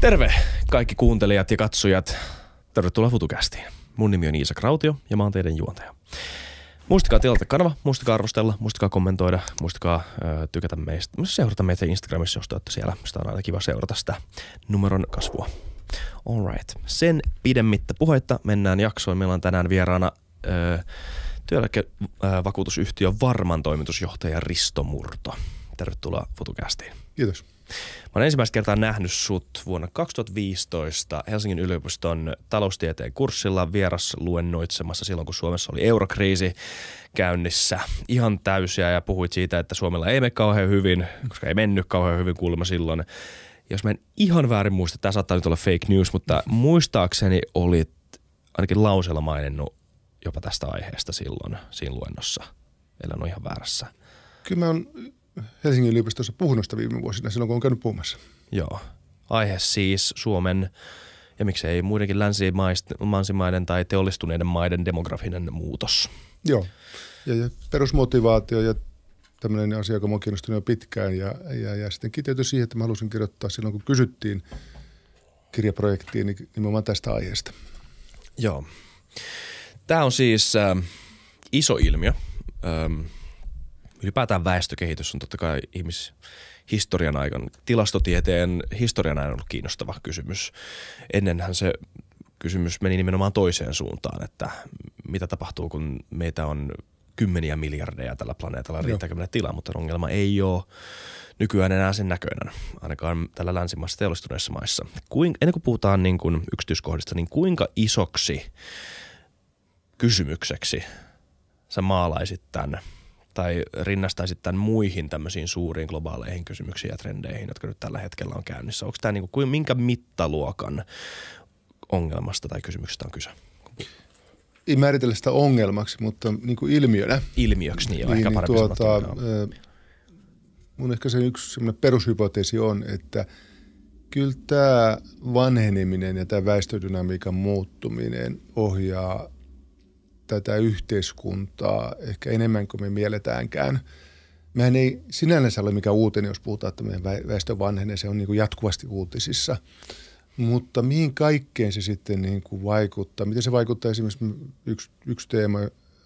Terve kaikki kuuntelijat ja katsojat. Tervetuloa Futukästiin. Mun nimi on Iisa Krautio ja mä oon teidän juontaja. Muistakaa tilata kanava, muistakaa arvostella, muistakaa kommentoida, muistakaa ö, tykätä meistä. Myös seurata meitä Instagramissa, jos olette siellä. Sitä on aina kiva seurata sitä numeron kasvua. Alright. Sen pidemmittä puhetta, mennään jaksoon. Meillä on tänään vieraana ö, työeläkevakuutusyhtiö Varman toimitusjohtaja Risto Murto. Tervetuloa Futukästiin. Kiitos. Mä olen ensimmäistä kertaa nähnyt sut vuonna 2015 Helsingin yliopiston taloustieteen kurssilla luennoitsemassa silloin, kun Suomessa oli eurokriisi käynnissä ihan täysiä ja puhuit siitä, että Suomella ei mene kauhean hyvin, koska ei mennyt kauhean hyvin kuulemma silloin. Jos mä en ihan väärin muista, tämä saattaa nyt olla fake news, mutta muistaakseni olit ainakin lauseella maininnut jopa tästä aiheesta silloin siinä luennossa. Eli on ihan väärässä. Kyllä mä oon Helsingin yliopistossa puhunut viime vuosina, silloin kun on käynyt puhumassa. Joo. Aihe siis Suomen ja miksei muidenkin länsimaiden tai teollistuneiden maiden demografinen muutos. Joo. Ja, ja perusmotivaatio ja tämmöinen asia, joka on kiinnostunut jo pitkään. Ja, ja, ja sitten kiteytyi siihen, että mä halusin kirjoittaa silloin, kun kysyttiin kirjaprojektiin niin nimenomaan tästä aiheesta. Joo. Tämä on siis äh, iso ilmiö. Ähm, ylipäätään väestökehitys on totta kai ihmishistorian aikana, tilastotieteen historian aikana ollut kiinnostava kysymys. Ennenhän se kysymys meni nimenomaan toiseen suuntaan, että mitä tapahtuu, kun meitä on kymmeniä miljardeja tällä planeetalla, riittääkö meidän tilaa, mutta ongelma ei ole nykyään enää sen näköinen, ainakaan tällä länsimaissa teollistuneissa maissa. Kuin, ennen kuin puhutaan niin kuin yksityiskohdista, niin kuinka isoksi kysymykseksi sä maalaisit tämän – tai rinnastaisit tämän muihin tämmöisiin suuriin globaaleihin kysymyksiin ja trendeihin, jotka nyt tällä hetkellä on käynnissä? Onko tämä niin kuin, minkä mittaluokan ongelmasta tai kysymyksestä on kyse? Ei määritellä sitä ongelmaksi, mutta niin kuin ilmiönä. Ilmiöksi, niin, niin ehkä niin, tuota, Mun ehkä se yksi semmoinen perushypoteesi on, että kyllä tämä vanheneminen ja tämä väestödynamiikan muuttuminen ohjaa tätä yhteiskuntaa ehkä enemmän kuin me mielletäänkään. Mehän ei sinällänsä ole mikään uutinen, jos puhutaan, että meidän väestö vanhenee, se on niin kuin jatkuvasti uutisissa. Mutta mihin kaikkeen se sitten niin kuin vaikuttaa? Miten se vaikuttaa esimerkiksi, yksi, yksi teema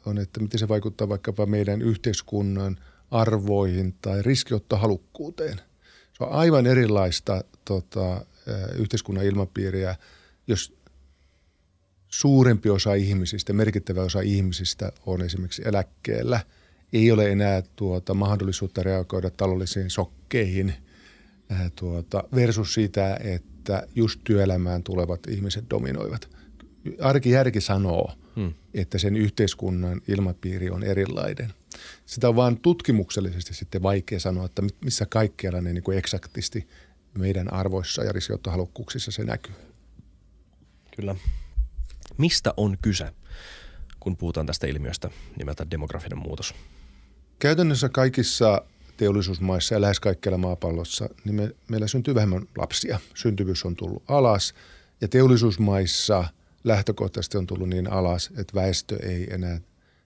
on, että miten se vaikuttaa vaikkapa meidän yhteiskunnan arvoihin tai riskiottohalukkuuteen. Se on aivan erilaista tota, yhteiskunnan ilmapiiriä, jos suurempi osa ihmisistä, merkittävä osa ihmisistä on esimerkiksi eläkkeellä. Ei ole enää tuota mahdollisuutta reagoida taloudellisiin sokkeihin äh, tuota, versus sitä, että just työelämään tulevat ihmiset dominoivat. järki sanoo, hmm. että sen yhteiskunnan ilmapiiri on erilainen. Sitä on vaan tutkimuksellisesti sitten vaikea sanoa, että missä kaikkialla ne niin kuin eksaktisti meidän arvoissa ja risiottohalukkuuksissa se näkyy. Kyllä. Mistä on kyse, kun puhutaan tästä ilmiöstä nimeltä demografinen muutos? Käytännössä kaikissa teollisuusmaissa ja lähes kaikkialla maapallossa, niin me, meillä syntyy vähemmän lapsia. Syntyvyys on tullut alas ja teollisuusmaissa lähtökohtaisesti on tullut niin alas, että väestö ei enää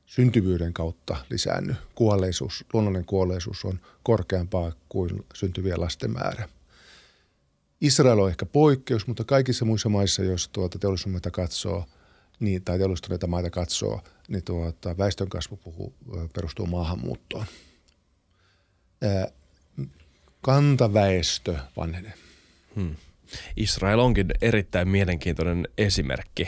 syntyvyyden kautta lisäänny. Kuolleisuus, luonnollinen kuolleisuus on korkeampaa kuin syntyvien lasten määrä – Israel on ehkä poikkeus, mutta kaikissa muissa maissa, jos tuota teollisuudesta katsoo, niin, tai teollistuneita maita katsoo, niin tuota, kasvu puhuu, perustuu maahanmuuttoon. kantaväestö vanhenee. Hmm. Israel onkin erittäin mielenkiintoinen esimerkki.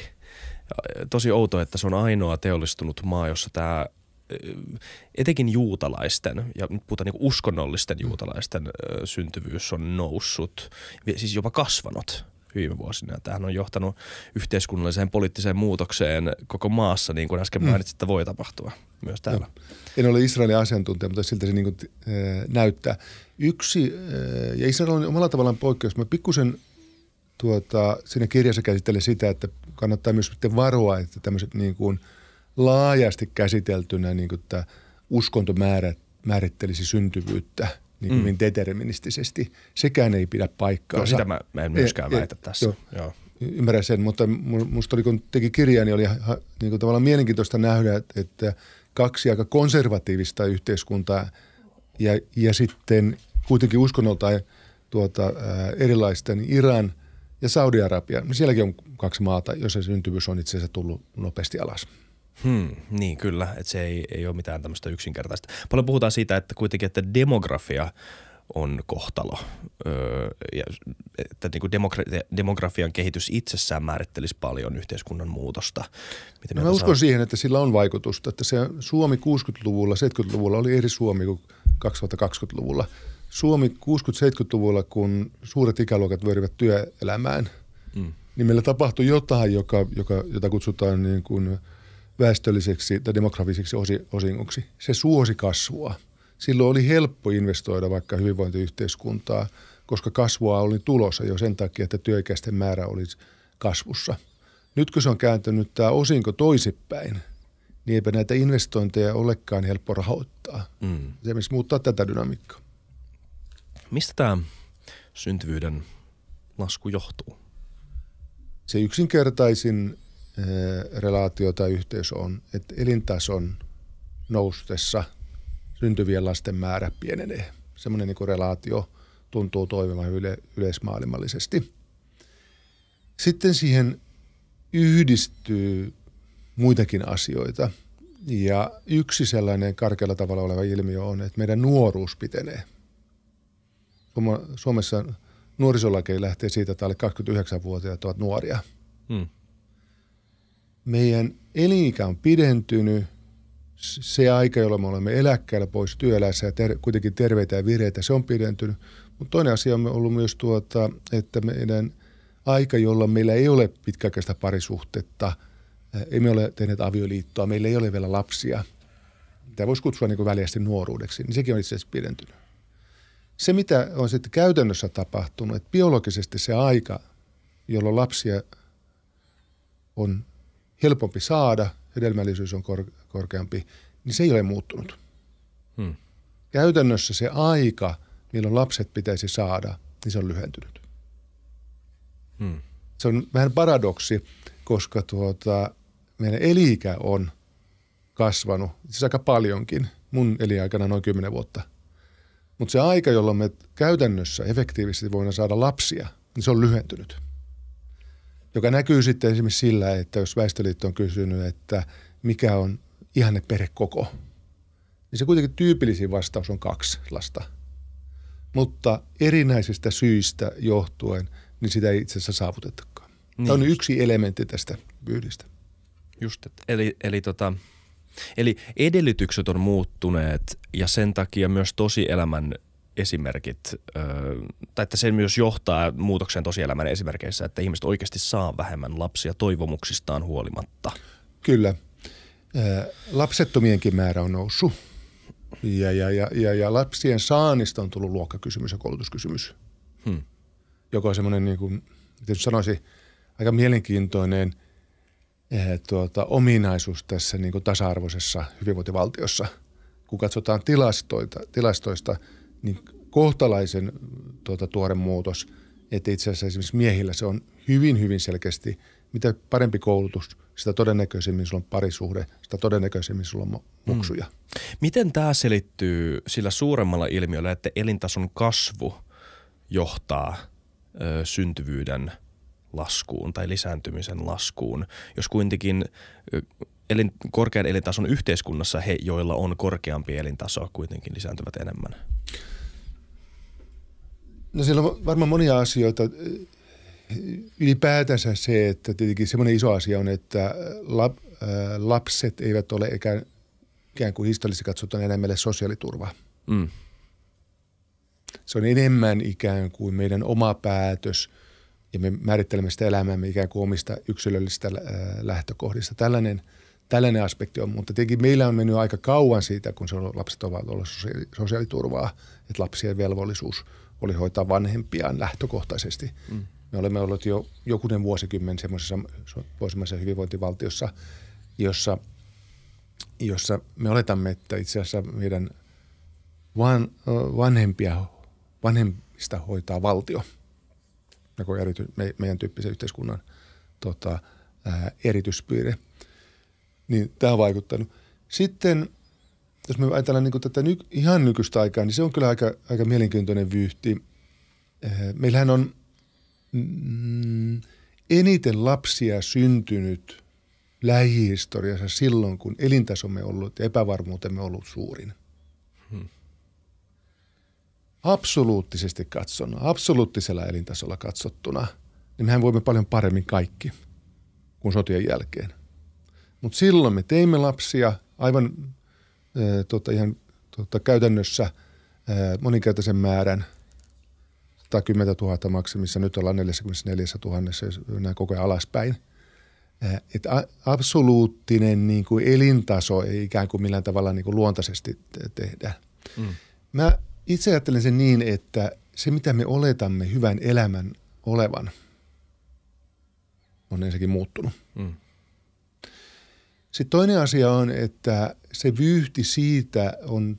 Tosi outoa, että se on ainoa teollistunut maa, jossa tämä etenkin juutalaisten, ja nyt puhutaan niin uskonnollisten juutalaisten syntyvyys on noussut, siis jopa kasvanut viime vuosina. Tämähän on johtanut yhteiskunnalliseen poliittiseen muutokseen koko maassa, niin kuin äsken mm. mainitsit, että voi tapahtua myös täällä. Joo. En ole Israelin asiantuntija, mutta siltä se niin kuin, äh, näyttää. Yksi, äh, ja Israel on omalla tavallaan poikkeus. Mä pikkusen tuota, siinä kirjassa käsittelen sitä, että kannattaa myös varoa, että tämmöiset niin kuin – laajasti käsiteltynä niin kuin tämä uskonto määrä, määrittelisi syntyvyyttä niin kuin mm. deterministisesti. Sekään ei pidä paikkaa. sitä mä, mä en myöskään e, väitä e, tässä. Joo. Joo. Ymmärrän sen, mutta minusta oli, kun teki kirjaa, niin oli niin kuin tavallaan mielenkiintoista nähdä, että kaksi aika konservatiivista yhteiskuntaa ja, ja sitten kuitenkin uskonnoltaan tuota, erilaisten erilaisten Iran ja Saudi-Arabia. Sielläkin on kaksi maata, joissa syntyvyys on itse asiassa tullut nopeasti alas. Hmm, niin kyllä, että se ei, ei ole mitään tämmöistä yksinkertaista. Paljon puhutaan siitä, että kuitenkin, että demografia on kohtalo. Öö, ja, että niin kuin demogra- demografian kehitys itsessään määrittelisi paljon yhteiskunnan muutosta. Miten no mä uskon saa... siihen, että sillä on vaikutusta. Että se Suomi 60-luvulla, 70-luvulla oli eri Suomi kuin 2020-luvulla. Suomi 60-70-luvulla, kun suuret ikäluokat vyörivät työelämään, hmm. niin meillä tapahtui jotain, joka, joka, jota kutsutaan niin kuin – väestölliseksi tai demografiseksi osingoksi. Se suosi kasvua. Silloin oli helppo investoida vaikka hyvinvointiyhteiskuntaa, koska kasvua oli tulossa jo sen takia, että työikäisten määrä olisi kasvussa. Nyt kun se on kääntynyt tämä osinko toisipäin, niin eipä näitä investointeja olekaan helppo rahoittaa. Mm. Se missä muuttaa tätä dynamiikkaa. Mistä tämä syntyvyyden lasku johtuu? Se yksinkertaisin Eh, relaatio tai yhteys on, että elintason noustessa syntyvien lasten määrä pienenee. Semmoinen niin relaatio tuntuu toimivan yle, yleismaailmallisesti. Sitten siihen yhdistyy muitakin asioita. Ja yksi sellainen karkealla tavalla oleva ilmiö on, että meidän nuoruus pitenee. Suomessa nuorisolaki lähtee siitä, että alle 29-vuotiaat ovat nuoria. Hmm meidän elinikä on pidentynyt, se aika, jolloin me olemme eläkkeellä pois työelässä ja ter- kuitenkin terveitä ja vireitä, se on pidentynyt. Mutta toinen asia on ollut myös, tuota, että meidän aika, jolloin meillä ei ole pitkäaikaista parisuhtetta, eh, emme ole tehneet avioliittoa, meillä ei ole vielä lapsia, mitä voisi kutsua niin väliästi nuoruudeksi, niin sekin on itse asiassa pidentynyt. Se, mitä on sitten käytännössä tapahtunut, että biologisesti se aika, jolloin lapsia on helpompi saada, hedelmällisyys on kor- korkeampi, niin se ei ole muuttunut. Hmm. Käytännössä se aika, milloin lapset pitäisi saada, niin se on lyhentynyt. Hmm. Se on vähän paradoksi, koska tuota, meidän elikä on kasvanut, siis aika paljonkin, mun elinaikana noin 10 vuotta. Mutta se aika, jolloin me käytännössä efektiivisesti voidaan saada lapsia, niin se on lyhentynyt joka näkyy sitten esimerkiksi sillä, että jos Väestöliitto on kysynyt, että mikä on ihanne perhekoko, niin se kuitenkin tyypillisin vastaus on kaksi lasta. Mutta erinäisistä syistä johtuen, niin sitä ei itse asiassa saavutetakaan. Niin. Tämä on yksi elementti tästä pyydistä. Just, eli, eli, tota, eli edellytykset on muuttuneet ja sen takia myös tosielämän esimerkit, tai että se myös johtaa muutokseen tosielämän esimerkkeissä, että ihmiset oikeasti saa vähemmän lapsia toivomuksistaan huolimatta. Kyllä. Lapsettomienkin määrä on noussut. Ja, ja, ja, ja, ja lapsien saannista on tullut luokkakysymys ja koulutuskysymys, hmm. joka on semmoinen, niin kuin, sanoisin, aika mielenkiintoinen eh, tuota, ominaisuus tässä niin kuin tasa-arvoisessa hyvinvointivaltiossa. Kun katsotaan tilastoita, tilastoista – niin kohtalaisen tuota, tuore muutos, että itse asiassa esimerkiksi miehillä se on hyvin, hyvin selkeästi, mitä parempi koulutus, sitä todennäköisemmin sulla on parisuhde, sitä todennäköisemmin sulla on muksuja. Mm. Miten tämä selittyy sillä suuremmalla ilmiöllä, että elintason kasvu johtaa ö, syntyvyyden laskuun tai lisääntymisen laskuun, jos kuitenkin elin, korkean elintason yhteiskunnassa he, joilla on korkeampi elintaso, kuitenkin lisääntyvät enemmän? No siellä on varmaan monia asioita. Ylipäätänsä se, että tietenkin semmoinen iso asia on, että lap, äh, lapset eivät ole ikään, ikään kuin historiallisesti katsottuna enää meille sosiaaliturva. Mm. Se on enemmän ikään kuin meidän oma päätös ja me määrittelemme sitä elämäämme ikään kuin omista yksilöllisistä äh, lähtökohdista. Tällainen, tällainen aspekti on, mutta tietenkin meillä on mennyt aika kauan siitä, kun se on, lapset ovat olleet sosiaaliturvaa, että lapsien velvollisuus oli hoitaa vanhempiaan lähtökohtaisesti. Mm. Me olemme olleet jo jokunen vuosikymmen semmoisessa pohjoismaisessa hyvinvointivaltiossa, jossa, jossa me oletamme, että itse asiassa meidän van, vanhempia, vanhemmista hoitaa valtio. Erity, me, meidän tyyppisen yhteiskunnan tota, ää, erityispiirre. Niin tämä on vaikuttanut. Sitten – jos me ajatellaan niin tätä ny, ihan nykyistä aikaa, niin se on kyllä aika, aika mielenkiintoinen vyyhti. Eh, meillähän on mm, eniten lapsia syntynyt lähihistoriassa silloin, kun elintasomme ollut ja epävarmuutemme ollut suurin. Hmm. Absoluuttisesti katsona, absoluuttisella elintasolla katsottuna, niin mehän voimme paljon paremmin kaikki kuin sotien jälkeen. Mutta silloin me teimme lapsia aivan tota, ihan tota, käytännössä moninkertaisen määrän 110 000 maksimissa, nyt ollaan 44 000, jos mennään koko ajan alaspäin. Ää, et absoluuttinen niin kuin elintaso ei ikään kuin millään tavalla niin kuin luontaisesti tehdä. Mm. Mä itse ajattelen sen niin, että se mitä me oletamme hyvän elämän olevan, on ensinnäkin muuttunut. Mm. Sitten toinen asia on, että se vyyhti siitä on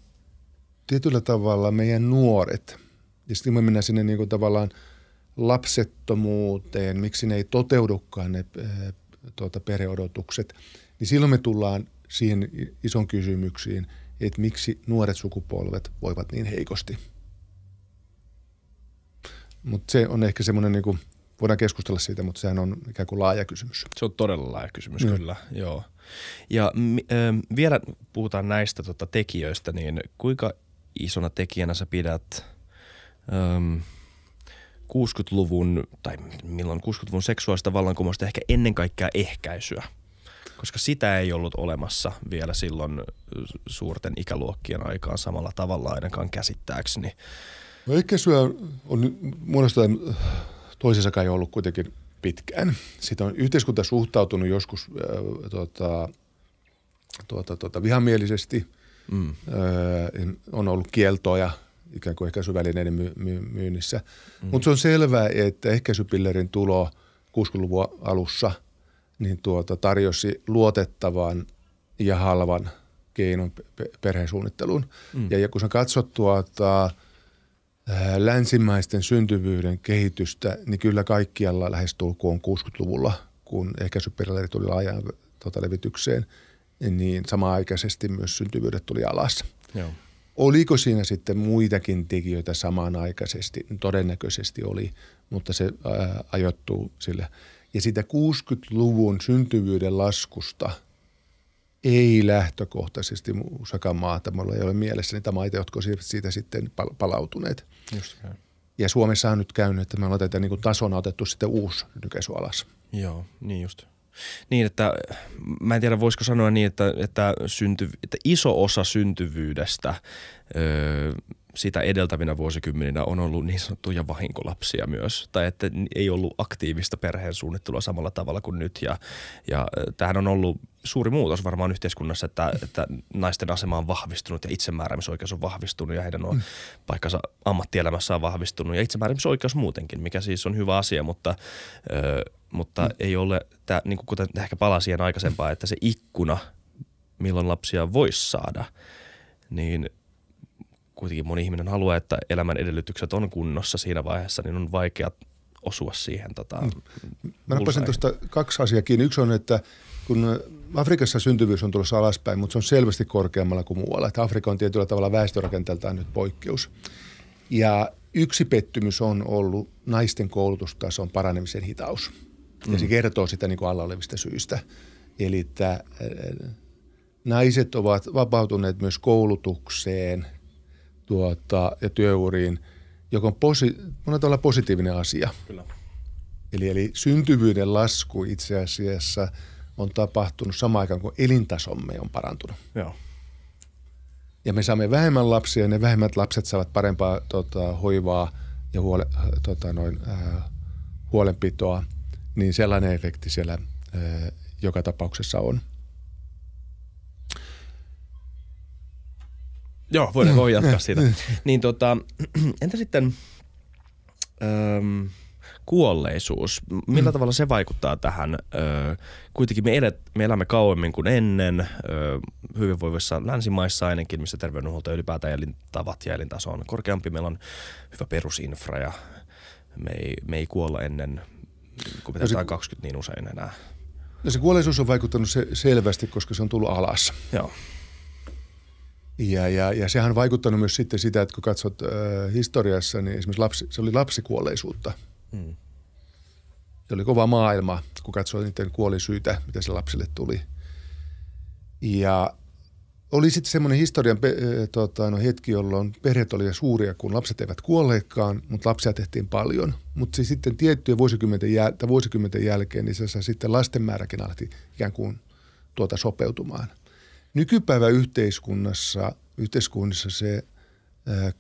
tietyllä tavalla meidän nuoret. Ja sitten me mennään sinne niin kuin tavallaan lapsettomuuteen, miksi ne ei toteudukaan ne eh, tuota, perheodotukset, niin silloin me tullaan siihen ison kysymyksiin, että miksi nuoret sukupolvet voivat niin heikosti. Mutta se on ehkä semmoinen niin voidaan keskustella siitä, mutta sehän on ikään kuin laaja kysymys. Se on todella laaja kysymys, mm. kyllä, joo. Ja ö, mm, ähm, vielä puhutaan näistä tota, tekijöistä, niin kuinka isona tekijänä sä pidät ö, ähm, 60-luvun, tai milloin 60-luvun seksuaalista vallankumousta, ehkä ennen kaikkea ehkäisyä? Koska sitä ei ollut olemassa vielä silloin suurten ikäluokkien aikaan samalla tavalla ainakaan käsittääkseni. No ehkäisyä on muodostaa toisensa kai ollut kuitenkin pitkään. Sitten on yhteiskunta suhtautunut joskus äh, tota, tuota, tuota, vihamielisesti. Mm. Öö, on ollut kieltoja ikään kuin ehkäisyvälineiden my- my- myynnissä. Mm. Mutta se on selvää, että ehkäisypillerin tulo 60-luvun alussa niin tuota, tarjosi luotettavan ja halvan keinon pe- perhesuunnitteluun. Mm. Ja kun sä katsot tuota, Äh, länsimaisten syntyvyyden kehitystä, niin kyllä kaikkialla lähestulkoon 60-luvulla, kun ehkäisyperiaate tuli laajaan tuota, levitykseen, niin samaaikaisesti myös syntyvyydet tuli alas. Joo. Oliko siinä sitten muitakin tekijöitä samanaikaisesti? Todennäköisesti oli, mutta se äh, ajoittuu sille. Ja siitä 60-luvun syntyvyyden laskusta – ei lähtökohtaisesti muussakaan mulla ei ole mielessä niitä maita, jotka ovat siitä sitten palautuneet. Just Ja Suomessa on nyt käynyt, että me ollaan tätä niin tasona otettu sitten uusi nykäisu alas. Joo, niin just. Niin, että mä en tiedä voisiko sanoa niin, että, että, synty, että iso osa syntyvyydestä öö, sitä edeltävinä vuosikymmeninä on ollut niin sanottuja vahinkolapsia myös, tai että ei ollut aktiivista perheen suunnittelua samalla tavalla kuin nyt. Ja, ja tämähän on ollut suuri muutos varmaan yhteiskunnassa, että, että naisten asema on vahvistunut ja itsemääräämisoikeus on vahvistunut ja heidän on mm. paikkansa ammattielämässä on vahvistunut ja itsemääräämisoikeus muutenkin, mikä siis on hyvä asia, mutta, ö, mutta mm. ei ole, tää, niin kuin kuten ehkä palaa siihen aikaisempaan, että se ikkuna, milloin lapsia voisi saada, niin kuitenkin moni ihminen haluaa, että elämän edellytykset on kunnossa siinä vaiheessa, niin on vaikea osua siihen. Tota, mm. Mä napasin tuosta kaksi asiaa kiinni. Yksi on, että kun Afrikassa syntyvyys on tulossa alaspäin, mutta se on selvästi korkeammalla kuin muualla. Että Afrika on tietyllä tavalla väestörakenteeltaan nyt poikkeus. Ja yksi pettymys on ollut naisten koulutustason paranemisen hitaus. Ja mm. se kertoo sitä niin kuin alla olevista syistä. Eli että äh, naiset ovat vapautuneet myös koulutukseen tuota, ja työuriin, joka on posi- monella tavalla positiivinen asia. Kyllä. Eli, eli syntyvyyden lasku itse asiassa – on tapahtunut samaan aikaan, kun elintasomme on parantunut. Joo. Ja me saamme vähemmän lapsia ja ne vähemmät lapset saavat parempaa tota, hoivaa ja huole, tota, noin, äh, huolenpitoa, niin sellainen efekti siellä äh, joka tapauksessa on. Joo, voidaan voi jatkaa siitä. niin tota, entä sitten, ähm, kuolleisuus, millä mm. tavalla se vaikuttaa tähän? Ö, kuitenkin me, elet, me elämme kauemmin kuin ennen, ö, hyvinvoivissa länsimaissa ainakin, missä terveydenhuolto ylipäätään elintavat ja elintaso on korkeampi. Meillä on hyvä perusinfra ja me ei, me ei kuolla ennen kun me no 20 niin usein enää. No se kuolleisuus on vaikuttanut se, selvästi, koska se on tullut alas. Joo. Ja, ja, ja sehän on vaikuttanut myös sitten sitä, että kun katsot äh, historiassa, niin esimerkiksi lapsi, se oli lapsikuolleisuutta. Mm. Se oli kova maailma, kun katsoi niiden kuolisyitä, mitä se lapsille tuli. Ja oli sitten semmoinen historian äh, tota, no hetki, jolloin perheet olivat suuria, kun lapset eivät kuolleekaan, mutta lapsia tehtiin paljon. Mutta siis sitten tiettyjen vuosikymmenten, jäl- tai vuosikymmenten jälkeen niin se sitten lasten määräkin lähti ikään kuin tuota sopeutumaan. Nykypäivä yhteiskunnassa, yhteiskunnissa se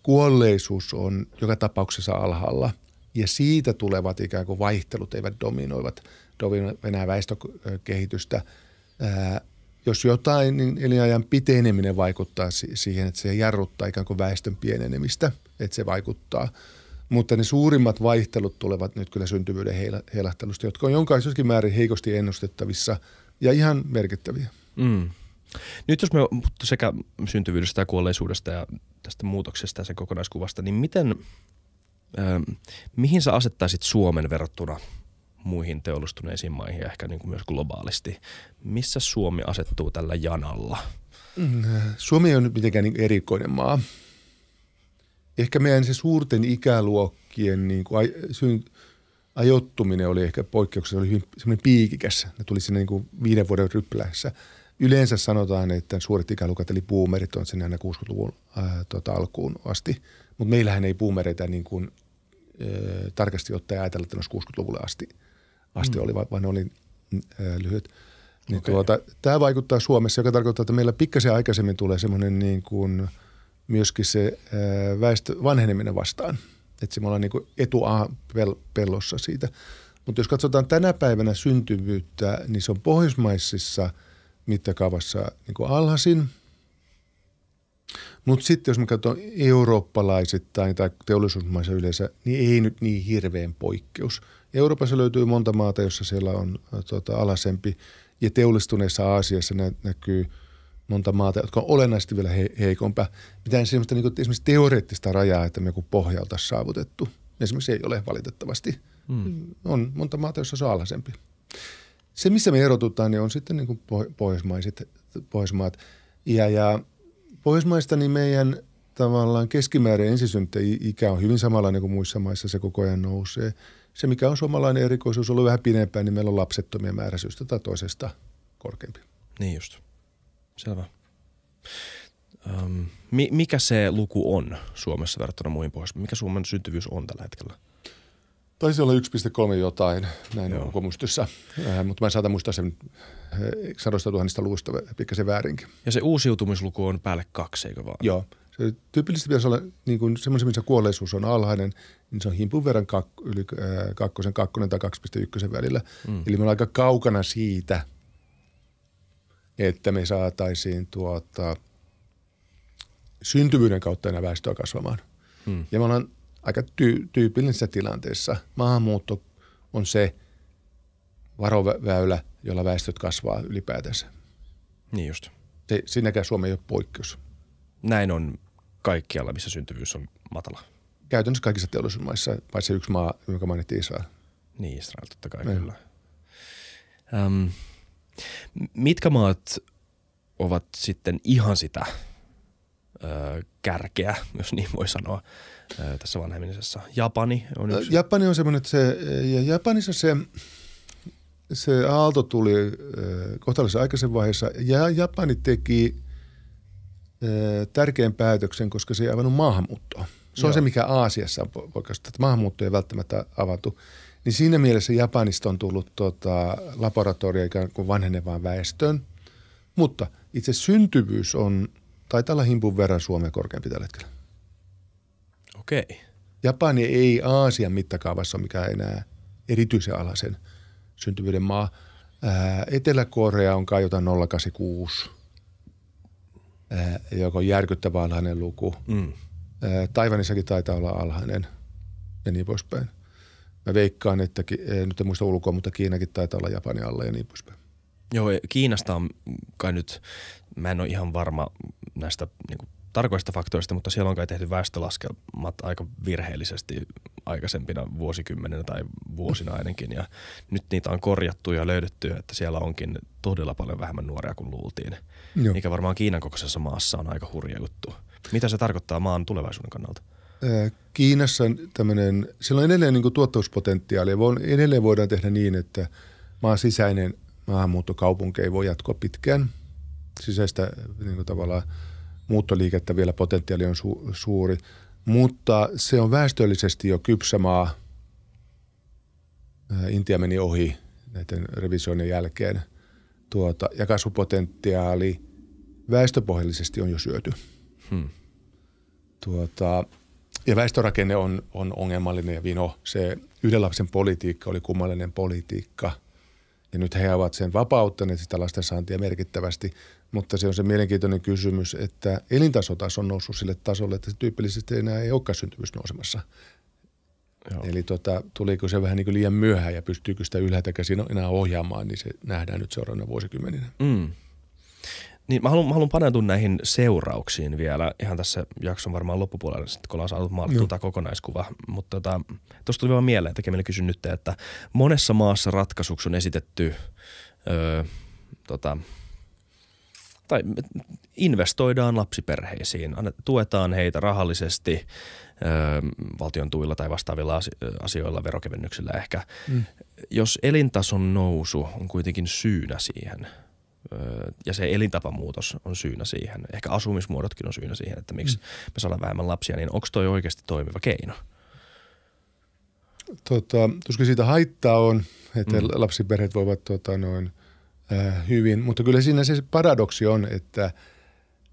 kuolleisuus on joka tapauksessa alhaalla ja siitä tulevat ikään kuin vaihtelut eivät dominoivat Venäjän väestökehitystä. Ää, jos jotain, niin elinajan piteneminen vaikuttaa siihen, että se jarruttaa ikään kuin väestön pienenemistä, että se vaikuttaa. Mutta ne suurimmat vaihtelut tulevat nyt kyllä syntyvyyden heilahtelusta, jotka on jonkaisessakin määrin heikosti ennustettavissa ja ihan merkittäviä. Mm. Nyt jos me sekä syntyvyydestä ja kuolleisuudesta ja tästä muutoksesta ja sen kokonaiskuvasta, niin miten – mihin sä asettaisit Suomen verrattuna muihin teollistuneisiin maihin ehkä niin kuin myös globaalisti? Missä Suomi asettuu tällä janalla? Mm, Suomi on nyt mitenkään niin erikoinen maa. Ehkä meidän se suurten ikäluokkien niin kuin ajottuminen oli ehkä poikkeuksena, oli hyvin semmoinen piikikäs. Ne tuli sinne niin kuin viiden vuoden rypläissä. Yleensä sanotaan, että suuret ikäluokat eli boomerit on sinne aina 60-luvun ää, tota, alkuun asti – mutta meillähän ei boomereita niin kuin, ö, tarkasti ottaen ajatella, että 60-luvulle asti, asti mm. oli, vaan ne oli ö, lyhyt. Niin okay. tuota, tämä vaikuttaa Suomessa, joka tarkoittaa, että meillä pikkasen aikaisemmin tulee semmoinen niin kuin myöskin se ö, väestö vanheneminen vastaan. Että me ollaan niin etuaapellossa siitä. Mutta jos katsotaan tänä päivänä syntyvyyttä, niin se on pohjoismaisissa mittakaavassa niin kuin alhaisin – mutta sitten jos me katsotaan eurooppalaisittain tai teollisuusmaissa yleensä, niin ei nyt niin hirveän poikkeus. Euroopassa löytyy monta maata, jossa siellä on tota, alasempi ja teollistuneessa Aasiassa nä- näkyy monta maata, jotka on olennaisesti vielä he- heikompaa. Mitään sellaista niin esimerkiksi teoreettista rajaa, että me joku pohjalta saavutettu. Esimerkiksi ei ole valitettavasti. Hmm. On monta maata, jossa se on alasempi. Se, missä me erotutaan, niin on sitten niin kuin pohjoismaiset, pohjoismaat. Ja, ja Pohjoismaista niin meidän tavallaan keskimäärin ensisynttäikä on hyvin samanlainen kuin muissa maissa, se koko ajan nousee. Se, mikä on suomalainen erikoisuus on ollut vähän pidempään, niin meillä on lapsettomia määrä syystä tai toisesta korkeampi. Niin just. Selvä. Öm, mikä se luku on Suomessa verrattuna muihin pohjoismaihin? Mikä Suomen syntyvyys on tällä hetkellä? Taisi olla 1,3 jotain, näin Joo. äh, mutta mä saatan muistaa sen äh, sadoista tuhannista luvusta pikkasen väärinkin. Ja se uusiutumisluku on päälle kaksi, eikö vaan? Joo. Se tyypillisesti pitäisi olla niin kuin semmoisen, missä kuolleisuus on alhainen, niin se on himpun verran kak, yli äh, kakkosen, kakkonen tai 2,1 välillä. Mm. Eli me ollaan aika kaukana siitä, että me saataisiin tuota, syntyvyyden kautta enää väestöä kasvamaan. Mm. Ja me ollaan aika tyy- tyypillisessä tilanteessa. maahanmuutto on se varoväylä, jolla väestöt kasvaa ylipäätänsä. Niin just. Se, sinäkään Suomi ei ole poikkeus. Näin on kaikkialla, missä syntyvyys on matala. Käytännössä kaikissa teollisuusmaissa, paitsi yksi maa, jonka mainittiin Israel. Niin, Israel totta kai Me. Niin. kyllä. Öm, mitkä maat ovat sitten ihan sitä ö, kärkeä, jos niin voi sanoa, ö, tässä vanhemmisessa. Japani on yksi. Japani on semmoinen, että se, ja Japanissa se, se aalto tuli kohtalaisen aikaisen vaiheessa, ja Japani teki tärkeän päätöksen, koska se ei avannut maahanmuuttoa. Se Joo. on se, mikä Aasiassa on poikasta, että maahanmuutto ei välttämättä avatu. Niin siinä mielessä Japanista on tullut tota, laboratorio ikään kuin vanhenevaan väestöön, mutta itse syntyvyys on – Taitaa olla himpun verran Suomen korkeampi tällä hetkellä. Okei. Okay. Japani ei Aasian mittakaavassa ole mikään enää erityisen alasen syntyvyyden maa. Ää, äh, Etelä-Korea on kai jotain 086, ää, äh, joka on järkyttävä alhainen luku. Mm. Ää, äh, Taivanissakin taitaa olla alhainen ja niin poispäin. Mä veikkaan, että nyt en muista ulkoa, mutta Kiinakin taitaa olla Japani alla ja niin poispäin. Joo, Kiinasta on kai nyt Mä en ole ihan varma näistä niin kuin, tarkoista faktoista, mutta siellä on kai tehty väestölaskelmat aika virheellisesti aikaisempina vuosikymmeninä tai vuosina ainakin. Ja nyt niitä on korjattu ja löydetty, että siellä onkin todella paljon vähemmän nuoria kuin luultiin. Joo. Mikä varmaan Kiinan kokoisessa maassa on aika hurja juttu. Mitä se tarkoittaa maan tulevaisuuden kannalta? Kiinassa tämmöinen, siellä on edelleen niin tuottavuuspotentiaali. Edelleen voidaan tehdä niin, että maan sisäinen maahanmuuttokaupunki ei voi jatkoa pitkään – sisäistä niin kuin tavallaan muuttoliikettä vielä potentiaali on su- suuri, mutta se on väestöllisesti jo kypsä maa. Äh, Intia meni ohi näiden revisioiden jälkeen tuota, ja kasvupotentiaali väestöpohjallisesti on jo syöty. Hmm. Tuota, ja väestörakenne on, on ongelmallinen ja vino. Se yhden lapsen politiikka oli kummallinen politiikka. Ja nyt he ovat sen vapauttaneet sitä siis saantia merkittävästi. Mutta se on se mielenkiintoinen kysymys, että taas on noussut sille tasolle, että se tyypillisesti enää ei olekaan syntyvyys nousemassa. Joo. Eli tota, tuliko se vähän niin kuin liian myöhään ja pystyykö sitä ylhäältä käsin enää ohjaamaan, niin se nähdään nyt seuraavana vuosikymmeninä. Mm. Niin, mä haluan, mä haluan paneutua näihin seurauksiin vielä ihan tässä jakson varmaan loppupuolella, sit kun ollaan saatu maalattua tämä kokonaiskuva. Mutta tuosta tota, tuli vaan mieleen, että Kemillä kysyn nyt, että monessa maassa ratkaisuksi on esitetty öö, tota, tai investoidaan lapsiperheisiin, tuetaan heitä rahallisesti ö, öö, valtion tuilla tai vastaavilla asioilla, verokevennyksillä ehkä. Mm. Jos elintason nousu on kuitenkin syynä siihen, öö, ja se elintapamuutos on syynä siihen. Ehkä asumismuodotkin on syynä siihen, että miksi mm. me saadaan vähemmän lapsia, niin onko toi oikeasti toimiva keino? Tota, tuskin siitä haittaa on, että mm. lapsiperheet voivat tota, noin – Äh, hyvin. Mutta kyllä siinä se paradoksi on, että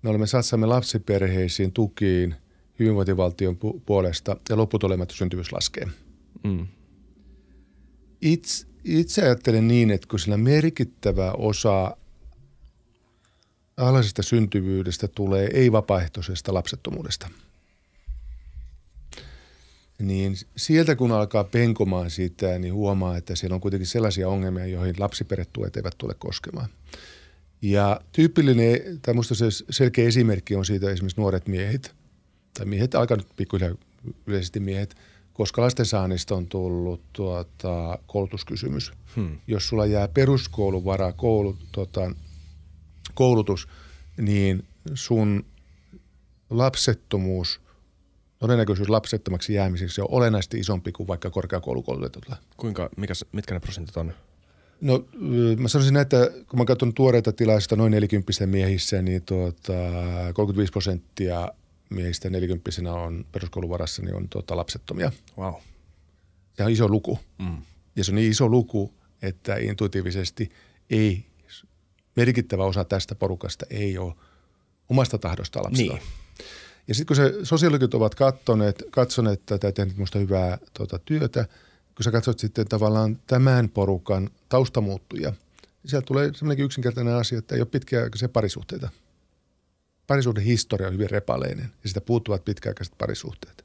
me olemme satsamme lapsiperheisiin tukiin hyvinvointivaltion pu- puolesta ja lopputulemat syntyvyys laskee. Mm. Itse, itse ajattelen niin, että kun sillä merkittävä osa alaisesta syntyvyydestä tulee ei-vapaaehtoisesta lapsettomuudesta – niin sieltä kun alkaa penkomaan sitä, niin huomaa, että siellä on kuitenkin sellaisia ongelmia, joihin lapsiperhetuet eivät tule koskemaan. Ja tyypillinen, tai minusta se selkeä esimerkki on siitä esimerkiksi nuoret miehet, tai miehet, aika pikkuhiljaa yleisesti miehet, koska lastensaannista on tullut tuota, koulutuskysymys. Hmm. Jos sulla jää peruskoulun varaa koulu, tuota, koulutus, niin sun lapsettomuus – todennäköisyys lapsettomaksi jäämiseksi on olennaisesti isompi kuin vaikka korkeakoulukoulutetulla. Kuinka, mikä, mitkä ne prosentit on? No äh, mä sanoisin, että kun mä katson tuoreita tilaisista, noin 40 miehissä, niin tuota, 35 prosenttia miehistä 40 on peruskouluvarassa, niin on tuota, lapsettomia. Wow. Se on iso luku. Mm. Ja se on niin iso luku, että intuitiivisesti ei, merkittävä osa tästä porukasta ei ole omasta tahdosta lapsia. Niin. Ja sitten kun se sosiologit ovat katsoneet, katsoneet tätä tehnyt minusta hyvää tuota, työtä, kun sä katsot sitten tavallaan tämän porukan taustamuuttuja, niin sieltä tulee semmoinenkin yksinkertainen asia, että ei ole pitkäaikaisia parisuhteita. Parisuuden historia on hyvin repaleinen ja sitä puuttuvat pitkäaikaiset parisuhteet.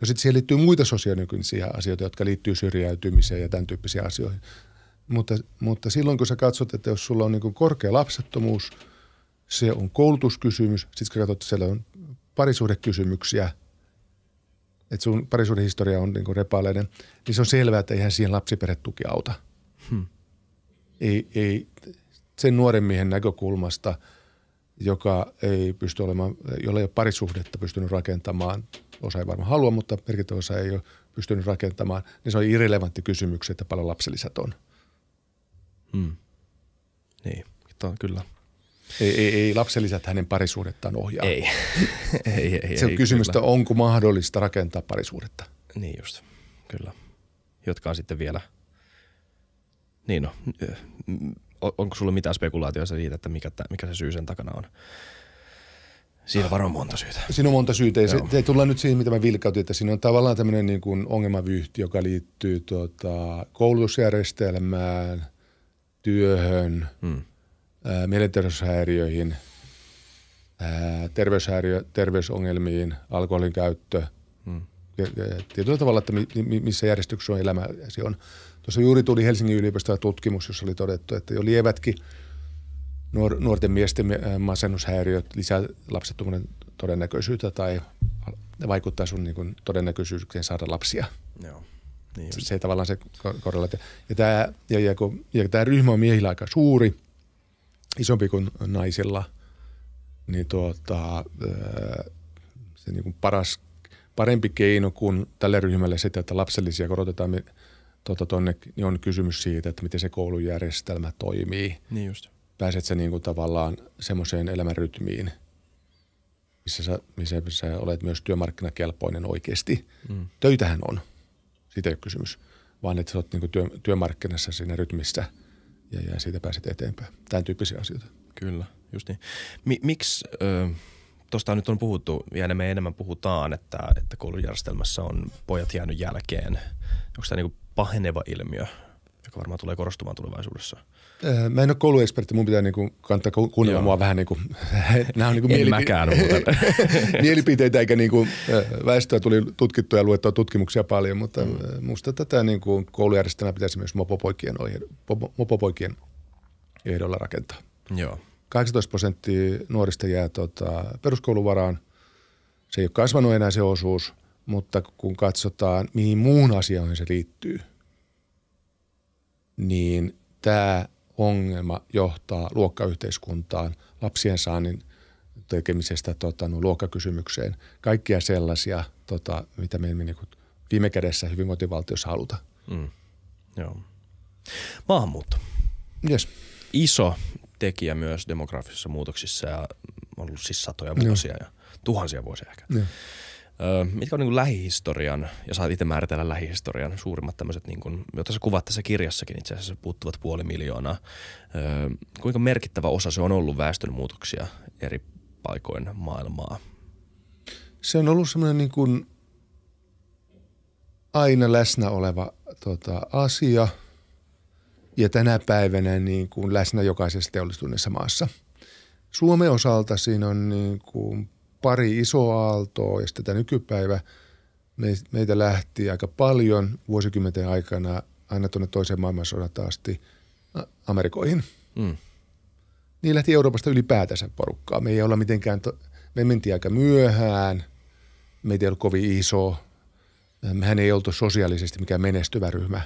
No sitten siihen liittyy muita sosionykyisiä asioita, jotka liittyy syrjäytymiseen ja tämän tyyppisiin asioihin. Mutta, mutta silloin kun sä katsot, että jos sulla on niin korkea lapsettomuus, se on koulutuskysymys, sitten kun katsot, että siellä on parisuhdekysymyksiä, että sun parisuhdehistoria on niin repaileinen, niin se on selvää, että eihän siihen lapsiperhetuki auta. Hmm. Ei, ei, sen nuoren miehen näkökulmasta, joka ei pysty olemaan, jolla ei ole parisuhdetta pystynyt rakentamaan, osa ei varmaan halua, mutta merkittävä osa ei ole pystynyt rakentamaan, niin se on irrelevantti kysymys, että paljon lapsilisät on. Hmm. Niin, tämä on kyllä – ei, ei, ei lapselisät hänen parisuudettaan ohjaa. Ei. ei, ei, Se on ei, kysymystä, kyllä. onko mahdollista rakentaa parisuudetta. Niin just, kyllä. Jotka on sitten vielä, niin no, onko sulla mitään spekulaatioita siitä, että mikä, mikä se syy sen takana on? Siinä on varmaan monta syytä. Siinä on monta syytä. Se, ei tulla nyt siihen, mitä mä vilkautin, että siinä on tavallaan tämmöinen niin kuin ongelmavyyhti, joka liittyy tuota, koulutusjärjestelmään, työhön, hmm mielenterveyshäiriöihin, terveyshäiriö, terveysongelmiin, alkoholin käyttö. Hmm. Tietyllä tavalla, että missä järjestyksessä on elämäsi on. Tuossa juuri tuli Helsingin yliopistoa tutkimus, jossa oli todettu, että jo lievätkin nuor, nuorten miesten masennushäiriöt lisää lapsettomuuden todennäköisyyttä tai vaikuttaa sun niin kuin, todennäköisyyteen saada lapsia. Joo. Niin se, se tavallaan se korrelaatio. Ja tämä, ja, ja, ja tämä ryhmä on miehillä aika suuri – isompi kuin naisilla, niin tuota, se niin kuin paras, parempi keino kuin tälle ryhmälle sitä, että lapsellisia korotetaan niin tuota, tonne, niin on kysymys siitä, että miten se koulujärjestelmä toimii. Niin just. Pääset sä niin kuin tavallaan semmoiseen elämänrytmiin, missä sä, missä sä olet myös työmarkkinakelpoinen oikeasti. Mm. Töitähän on, siitä ei ole kysymys, vaan että sä oot niin kuin työ, työmarkkinassa siinä rytmissä – ja, ja siitä pääset eteenpäin. Tämän tyyppisiä asioita. Kyllä, just niin. Mi- miksi, tuosta nyt on puhuttu ja enemmän ja enemmän puhutaan, että, että koulujärjestelmässä on pojat jäänyt jälkeen. Onko tämä niin paheneva ilmiö joka varmaan tulee korostumaan tulevaisuudessa. Äh, mä en ole kouluekspertti, mun pitää niinku kantaa kuunnella Joo. mua vähän niin kuin, nämä on niin kuin mäkään, mielipiteitä eikä niin kuin, äh, väestöä tuli tutkittua ja luettua tutkimuksia paljon, mutta mm. Äh, musta tätä niin kuin koulujärjestelmää pitäisi myös mopopoikien, mopopoikien ehdolla rakentaa. Joo. 18 prosenttia nuorista jää tota, peruskouluvaraan. Se ei ole kasvanut enää se osuus, mutta kun katsotaan, mihin muun asiaan se liittyy – niin tämä ongelma johtaa luokkayhteiskuntaan, lapsien saannin tekemisestä tota, no, luokkakysymykseen, kaikkia sellaisia, tota, mitä me emme niin viime kädessä hyvinvointivaltiossa haluta. Mm. Joo. Maahanmuutto. Yes. Iso tekijä myös demografisissa muutoksissa ja on ollut siis satoja vuosia Joo. ja tuhansia vuosia ehkä. Joo mitkä on niin kuin lähihistorian, ja saat itse määritellä lähihistorian, suurimmat tämmöiset, niin kuin, joita sä kuvat tässä kirjassakin itse asiassa, puuttuvat puoli miljoonaa. kuinka merkittävä osa se on ollut väestönmuutoksia eri paikoin maailmaa? Se on ollut semmoinen niin kuin aina läsnä oleva tota, asia ja tänä päivänä niin kuin läsnä jokaisessa teollistuneessa maassa. Suomen osalta siinä on niin kuin pari aaltoa ja sitten tämä nykypäivä meitä lähti aika paljon vuosikymmenten aikana aina tuonne toiseen maailmansodan asti Amerikoihin. Mm. Niin lähti Euroopasta ylipäätänsä porukkaa. Me ei olla mitenkään, to- me mentiin aika myöhään, meitä ei ollut kovin iso, mehän ei oltu sosiaalisesti mikään menestyvä ryhmä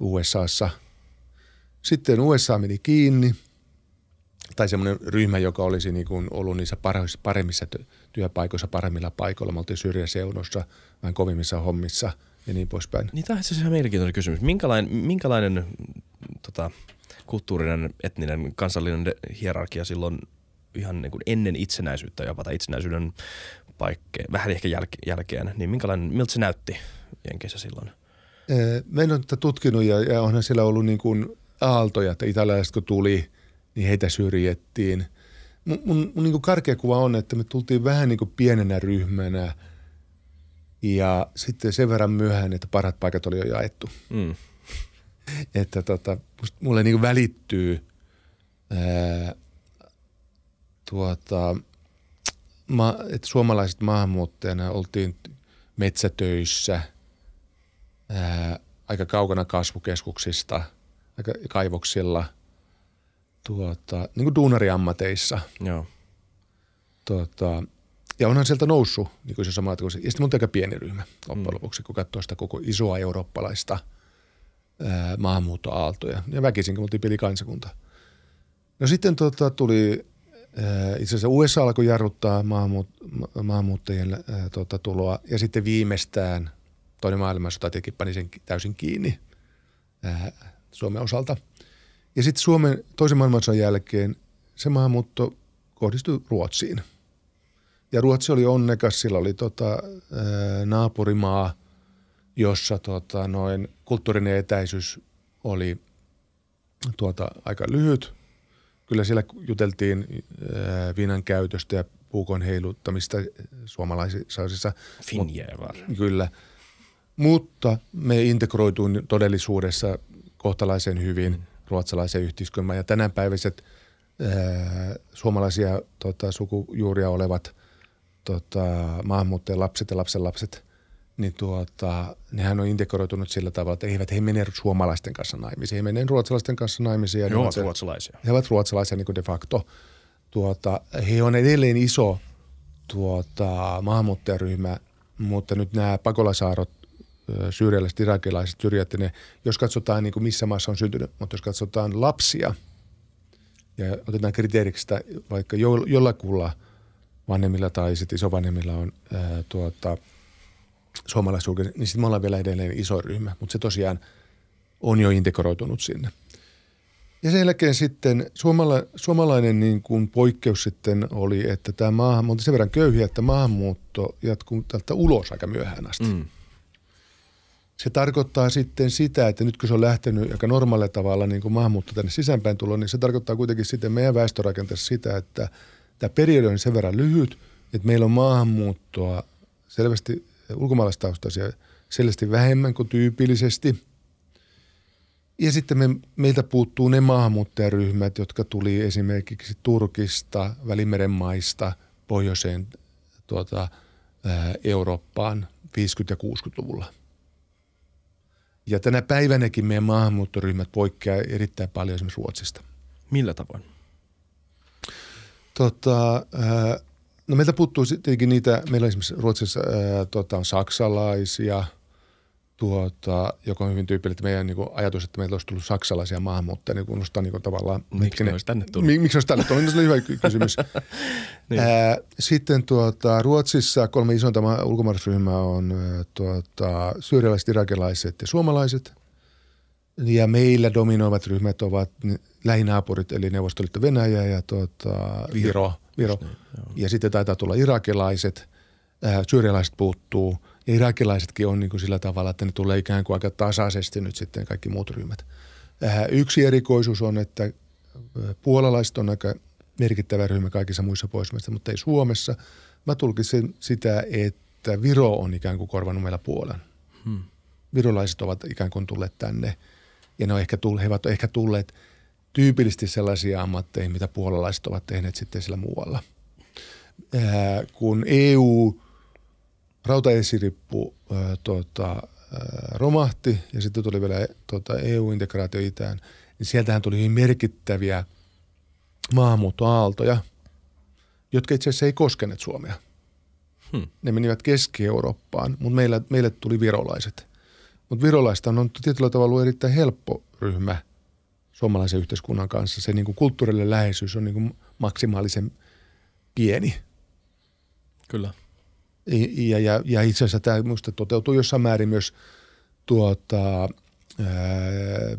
USAssa. Sitten USA meni kiinni – tai semmoinen ryhmä, joka olisi niin kuin ollut niissä paremmissa työpaikoissa, paremmilla paikoilla. Me oltiin syrjäseunossa, vähän kovimmissa hommissa ja niin poispäin. Niin tämä siis on ihan mielenkiintoinen kysymys. Minkälainen, minkälainen tota, kulttuurinen, etninen, kansallinen hierarkia silloin ihan niin kuin ennen itsenäisyyttä jopa tai itsenäisyyden paikkeen, vähän ehkä jäl- jälkeen, niin minkälainen, miltä se näytti Jenkeissä silloin? Öö, mä on tätä tutkinut ja, ja onhan siellä ollut niin kuin aaltoja, että italialaiset kun tuli – niin heitä syrjettiin. Mun, mun, mun niin karkea kuva on, että me tultiin vähän niin kuin pienenä ryhmänä ja sitten sen verran myöhään, että parhaat paikat oli jo jaettu. Mm. että tota, mulle niin välittyy ää, tuota, ma, että suomalaiset maahanmuuttajana oltiin metsätöissä, ää, aika kaukana kasvukeskuksista, aika kaivoksilla – tuota, niin kuin duunariammateissa. Joo. Tuota, ja onhan sieltä noussut nykyisin kun kuin Ja sitten on aika pieni ryhmä loppujen mm. lopuksi, kun katsoo sitä koko isoa eurooppalaista ää, maahanmuuttoaaltoja. Ja väkisinkin oltiin pelikansakunta. No sitten tuota, tuli ää, itse asiassa USA alkoi jarruttaa maahanmuut, ma- maahanmuuttajien ää, tuota, tuloa. Ja sitten viimeistään toinen maailmansota tietenkin pani sen täysin kiinni ää, Suomen osalta – ja sitten Suomen toisen maailmansodan jälkeen se maahanmuutto kohdistui Ruotsiin. Ja Ruotsi oli onnekas, sillä oli tota, naapurimaa, jossa tota, noin kulttuurinen etäisyys oli tuota, aika lyhyt. Kyllä siellä juteltiin ää, viinan käytöstä ja puukon heiluttamista suomalaisissa. Finjävar. Kyllä. Mutta me integroituin todellisuudessa kohtalaisen hyvin ruotsalaisen yhteiskunnan. Ja tänä suomalaisia tota, sukujuuria olevat tota, maahanmuuttajien lapset ja lapsenlapset, niin tuota, nehän on integroitunut sillä tavalla, että eivät he mene suomalaisten kanssa naimisiin. He menevät ruotsalaisten kanssa naimisiin. He ovat ruotsalaisia. He ovat ruotsalaisia niin kuin de facto. Tuota, he on edelleen iso tuota, maahanmuuttajaryhmä, mutta nyt nämä pakolasaarot syyrialaiset, irakilaiset, syrjät, ne, niin jos katsotaan niin kuin missä maassa on syntynyt, mutta jos katsotaan lapsia ja otetaan kriteeriksi sitä, vaikka jo, jollakulla vanhemmilla tai sitten isovanhemmilla on ää, tuota, suomalaisuuden, niin sitten me ollaan vielä edelleen iso ryhmä, mutta se tosiaan on jo integroitunut sinne. Ja sen jälkeen sitten suomala, suomalainen niin kuin poikkeus sitten oli, että tämä maahan, sen verran köyhiä, että maahanmuutto jatkuu tältä ulos aika myöhään asti. Mm. Se tarkoittaa sitten sitä, että nyt kun se on lähtenyt aika normaalilla tavalla niin kuin maahanmuutto tänne sisäänpäin tuloon, niin se tarkoittaa kuitenkin sitten meidän väestörakenteessa sitä, että tämä periodi on sen verran lyhyt, että meillä on maahanmuuttoa selvästi ulkomaalaistaustaisia selvästi vähemmän kuin tyypillisesti – ja sitten me, meiltä puuttuu ne maahanmuuttajaryhmät, jotka tuli esimerkiksi Turkista, Välimeren maista, pohjoiseen tuota, Eurooppaan 50- ja 60-luvulla – ja tänä päivänäkin meidän maahanmuuttoryhmät poikkeaa erittäin paljon esimerkiksi Ruotsista. Millä tavoin? Tota, äh, no meiltä puuttuu tietenkin niitä, meillä on esimerkiksi Ruotsissa äh, tota, on saksalaisia – tuota, joka on hyvin tyypillinen meidän niin kuin, ajatus, että meillä olisi tullut saksalaisia maahanmuuttajia, niin kuin, niin kuin, tavallaan... Miksi ne olisi tänne tullut? Mi, miksi olisi tänne tullut? Se oli hyvä kysymys. Niin. niin. Ää, sitten tuota, Ruotsissa kolme isointa ulkomaalaisryhmää on tuota, syyrialaiset, irakilaiset ja suomalaiset. Ja meillä dominoivat ryhmät ovat lähinaapurit, eli Neuvostoliitto Venäjä ja tuota, Viro. Viro. Niin, ja sitten taitaa tulla irakilaiset, syyrialaiset puuttuu – irakilaisetkin on niin kuin sillä tavalla, että ne tulee ikään kuin aika tasaisesti nyt sitten kaikki muut ryhmät. Äh, yksi erikoisuus on, että äh, puolalaiset on aika merkittävä ryhmä kaikissa muissa poismaissa, mutta ei Suomessa. Mä tulkitsen sitä, että Viro on ikään kuin korvannut meillä Puolan. Hmm. Virolaiset ovat ikään kuin tulleet tänne ja ne on ehkä tulleet, he ovat ehkä tulleet tyypillisesti sellaisia ammatteja, mitä puolalaiset ovat tehneet sitten sillä muualla. Ää, äh, kun EU – rautaesirippu ää, tota, ää, romahti ja sitten tuli vielä tota, EU-integraatio itään, niin sieltähän tuli hyvin merkittäviä maahanmuuttoaaltoja, jotka itse asiassa ei koskeneet Suomea. Hmm. Ne menivät Keski-Eurooppaan, mutta meillä, meille tuli virolaiset. Mutta virolaista on tietyllä tavalla ollut erittäin helppo ryhmä suomalaisen yhteiskunnan kanssa. Se niinku kulttuurille läheisyys on niinku maksimaalisen pieni. Kyllä. Ja, ja, ja itse asiassa tämä minusta toteutuu jossain määrin myös tuota,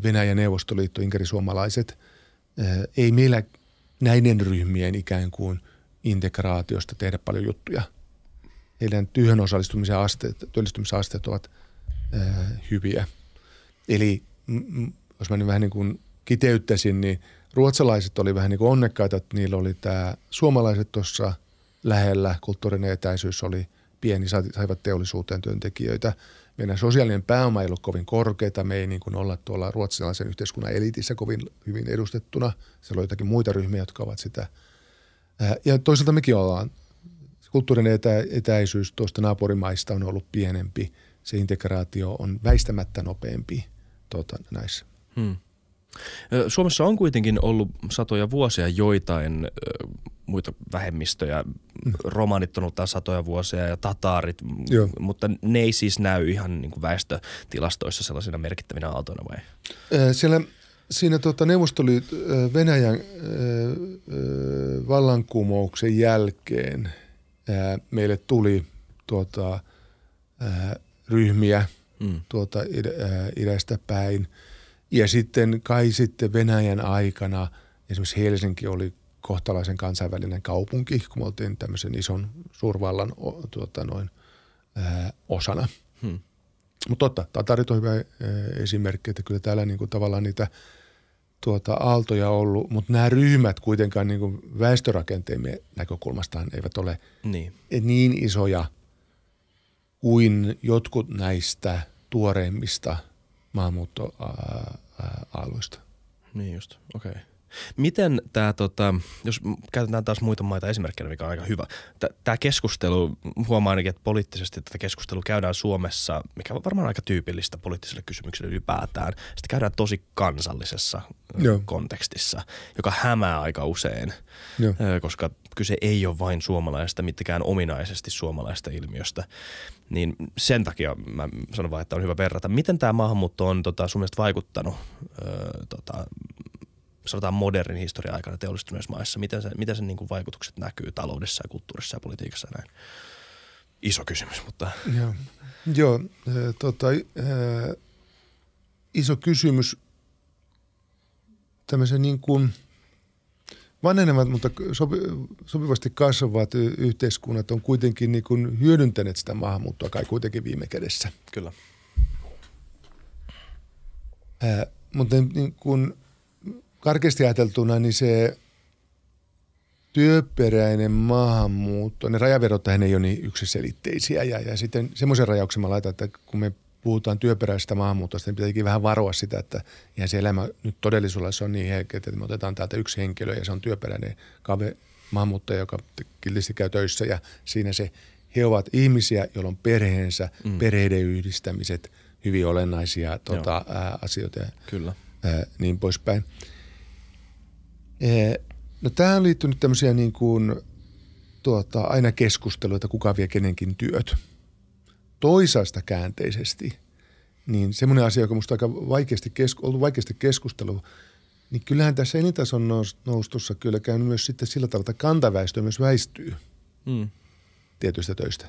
Venäjän neuvostoliitto, inkerisuomalaiset, ei meillä näiden ryhmien ikään kuin integraatiosta tehdä paljon juttuja. Heidän työhön osallistumisen asteet, työllistymisasteet ovat hyviä. Eli jos mä nyt vähän niin kuin kiteyttäisin, niin ruotsalaiset oli vähän niin kuin onnekkaita, että niillä oli tämä suomalaiset tuossa lähellä, kulttuurinen etäisyys oli – pieni, saivat teollisuuteen työntekijöitä. Meidän sosiaalinen pääoma ei ollut kovin korkeita, me ei niin kuin olla tuolla ruotsalaisen yhteiskunnan elitissä kovin hyvin edustettuna. Siellä on jotakin muita ryhmiä, jotka ovat sitä. Ja toisaalta mekin ollaan. Kulttuurinen etä, etäisyys tuosta naapurimaista on ollut pienempi. Se integraatio on väistämättä nopeampi tuota, näissä. Hmm. Suomessa on kuitenkin ollut satoja vuosia joitain muita vähemmistöjä. Mm. Romanit on ollut satoja vuosia ja tataarit, Joo. mutta ne ei siis näy ihan niin kuin väestötilastoissa sellaisina merkittävinä aaltoina vai? Siellä, siinä tuota Neuvostoliit Venäjän vallankumouksen jälkeen meille tuli tuota, ryhmiä mm. tuota idästä päin – ja sitten kai sitten Venäjän aikana, esimerkiksi Helsinki oli kohtalaisen kansainvälinen kaupunki, kun me oltiin tämmöisen ison suurvallan tuota, noin, ää, osana. Hmm. Mutta totta, Tatarit on hyvä ää, esimerkki, että kyllä täällä niinku tavallaan niitä tuota, aaltoja ollut, mutta nämä ryhmät kuitenkaan niinku väestörakenteemme näkökulmastaan eivät ole niin, niin isoja kuin jotkut näistä tuoreimmista maahanmuutto- ää, aluista. Niin just, okei. Okay. Miten tämä, tota, jos käytetään taas muita maita esimerkkinä, mikä on aika hyvä. Tämä keskustelu, huomaa ainakin, että poliittisesti tätä keskustelua käydään Suomessa, mikä on varmaan aika tyypillistä poliittiselle kysymykselle ylipäätään. Sitä käydään tosi kansallisessa Joo. kontekstissa, joka hämää aika usein, Joo. koska kyse ei ole vain suomalaista, mitään ominaisesti suomalaista ilmiöstä. Niin sen takia mä sanon vaan, että on hyvä verrata. Miten tämä maahanmuutto on tota, sun mielestä vaikuttanut öö, tota, sanotaan modernin historian aikana teollistuneissa maissa? Miten, se, miten sen niin kuin vaikutukset näkyy taloudessa ja kulttuurissa ja politiikassa näin? Iso kysymys, mutta... Joo, Joo äh, tota, äh, iso kysymys tämmöisen niin kuin vanhenevat, mutta sopi, sopivasti kasvavat yhteiskunnat on kuitenkin niin kuin hyödyntäneet sitä maahanmuuttoa kai kuitenkin viime kädessä. Kyllä. Äh, mutta niin kuin karkeasti ajateltuna niin se työperäinen maahanmuutto, ne rajaverot tähän ei ole niin yksiselitteisiä ja, ja sitten semmoisen rajauksen mä laitan, että kun me puhutaan työperäisestä maahanmuutosta, niin pitääkin vähän varoa sitä, että ihan se elämä nyt todellisuudessa on niin heikki, että me otetaan täältä yksi henkilö ja se on työperäinen kave, maahanmuuttaja, joka kiltisti käy töissä ja siinä se he ovat ihmisiä, joilla on perheensä, mm. perheiden yhdistämiset, hyvin olennaisia tuota, ää, asioita ja Kyllä. Ää, niin poispäin. Eh, no tähän liittyy nyt tämmöisiä niin kuin, tuota, aina keskusteluita, kuka vie kenenkin työt. Toisaalta käänteisesti, niin semmoinen asia, joka minusta aika vaikeasti, kesku, ollut vaikeasti keskustelu, niin kyllähän tässä elintason nous, noustussa kyllä käy myös sitten sillä tavalla, että kantaväestö myös väistyy mm. tietyistä töistä.